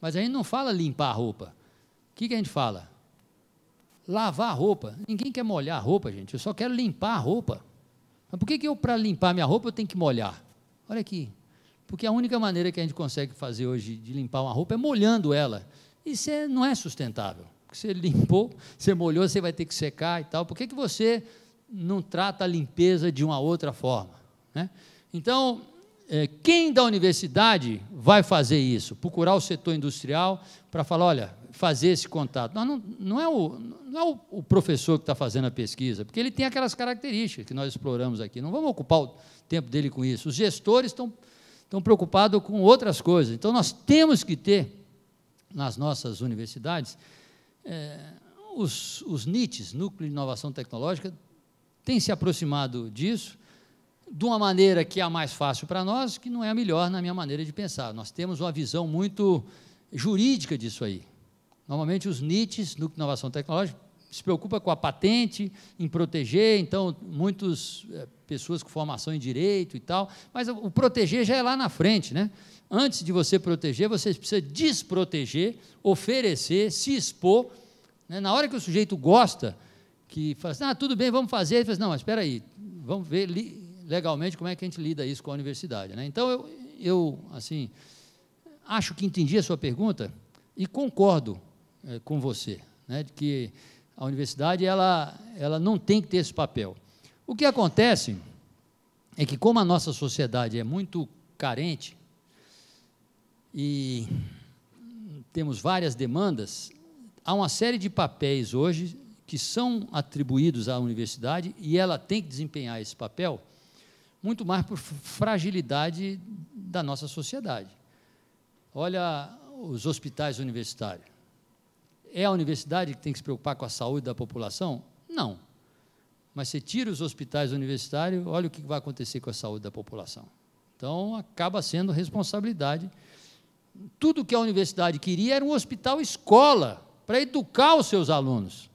Mas a gente não fala limpar a roupa. O que, que a gente fala? Lavar a roupa. Ninguém quer molhar a roupa, gente. Eu só quero limpar a roupa. Mas por que, que eu, para limpar minha roupa, eu tenho que molhar? Olha aqui. Porque a única maneira que a gente consegue fazer hoje de limpar uma roupa é molhando ela. Isso é, não é sustentável. Porque você limpou, você molhou, você vai ter que secar e tal. Por que, que você não trata a limpeza de uma outra forma. Né? Então, é, quem da universidade vai fazer isso? Procurar o setor industrial para falar, olha, fazer esse contato. Não, não, não é, o, não é o, o professor que está fazendo a pesquisa, porque ele tem aquelas características que nós exploramos aqui. Não vamos ocupar o tempo dele com isso. Os gestores estão preocupados com outras coisas. Então, nós temos que ter nas nossas universidades é, os, os NITs, Núcleo de Inovação Tecnológica, tem se aproximado disso de uma maneira que é a mais fácil para nós, que não é a melhor na minha maneira de pensar. Nós temos uma visão muito jurídica disso aí. Normalmente os NITs, do inovação tecnológica, se preocupa com a patente, em proteger, então muitas é, eh, pessoas com formação em direito e tal, mas o proteger já é lá na frente, né? Antes de você proteger, você precisa desproteger, oferecer, se expor. Né? Na hora que o sujeito gosta que fala assim, ah, tudo bem, vamos fazer. Ele fala assim, não, mas espera aí, vamos ver legalmente como é que a gente lida isso com a universidade. Né? Então, eu, eu, assim, acho que entendi a sua pergunta e concordo é, com você, né, de que a universidade ela, ela não tem que ter esse papel. O que acontece é que, como a nossa sociedade é muito carente e temos várias demandas, há uma série de papéis hoje que são atribuídos à universidade e ela tem que desempenhar esse papel, muito mais por fragilidade da nossa sociedade. Olha os hospitais universitários. É a universidade que tem que se preocupar com a saúde da população? Não. Mas você tira os hospitais universitários, olha o que vai acontecer com a saúde da população. Então, acaba sendo responsabilidade. Tudo que a universidade queria era um hospital escola, para educar os seus alunos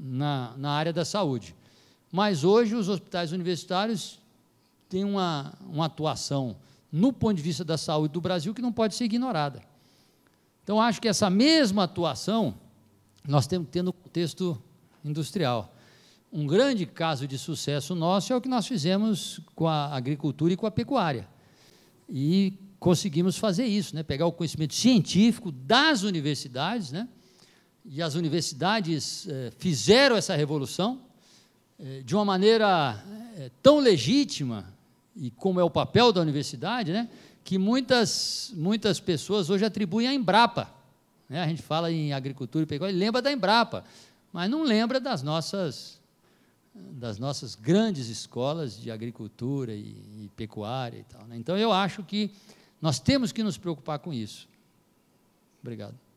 na, na área da saúde. Mas hoje os hospitais universitários têm uma, uma atuação no ponto de vista da saúde do Brasil que não pode ser ignorada. Então, acho que essa mesma atuação nós temos que ter no contexto industrial. Um grande caso de sucesso nosso é o que nós fizemos com a agricultura e com a pecuária. E conseguimos fazer isso, né? pegar o conhecimento científico das universidades, né? e as universidades eh, fizeram essa revolução eh, de uma maneira eh, tão legítima, e como é o papel da universidade, né, que muitas, muitas pessoas hoje atribuem à Embrapa. Né? A gente fala em agricultura e pecuária, lembra da Embrapa, mas não lembra das nossas, das nossas grandes escolas de agricultura e, e pecuária e tal. Né? Então, eu acho que nós temos que nos preocupar com isso. Obrigado.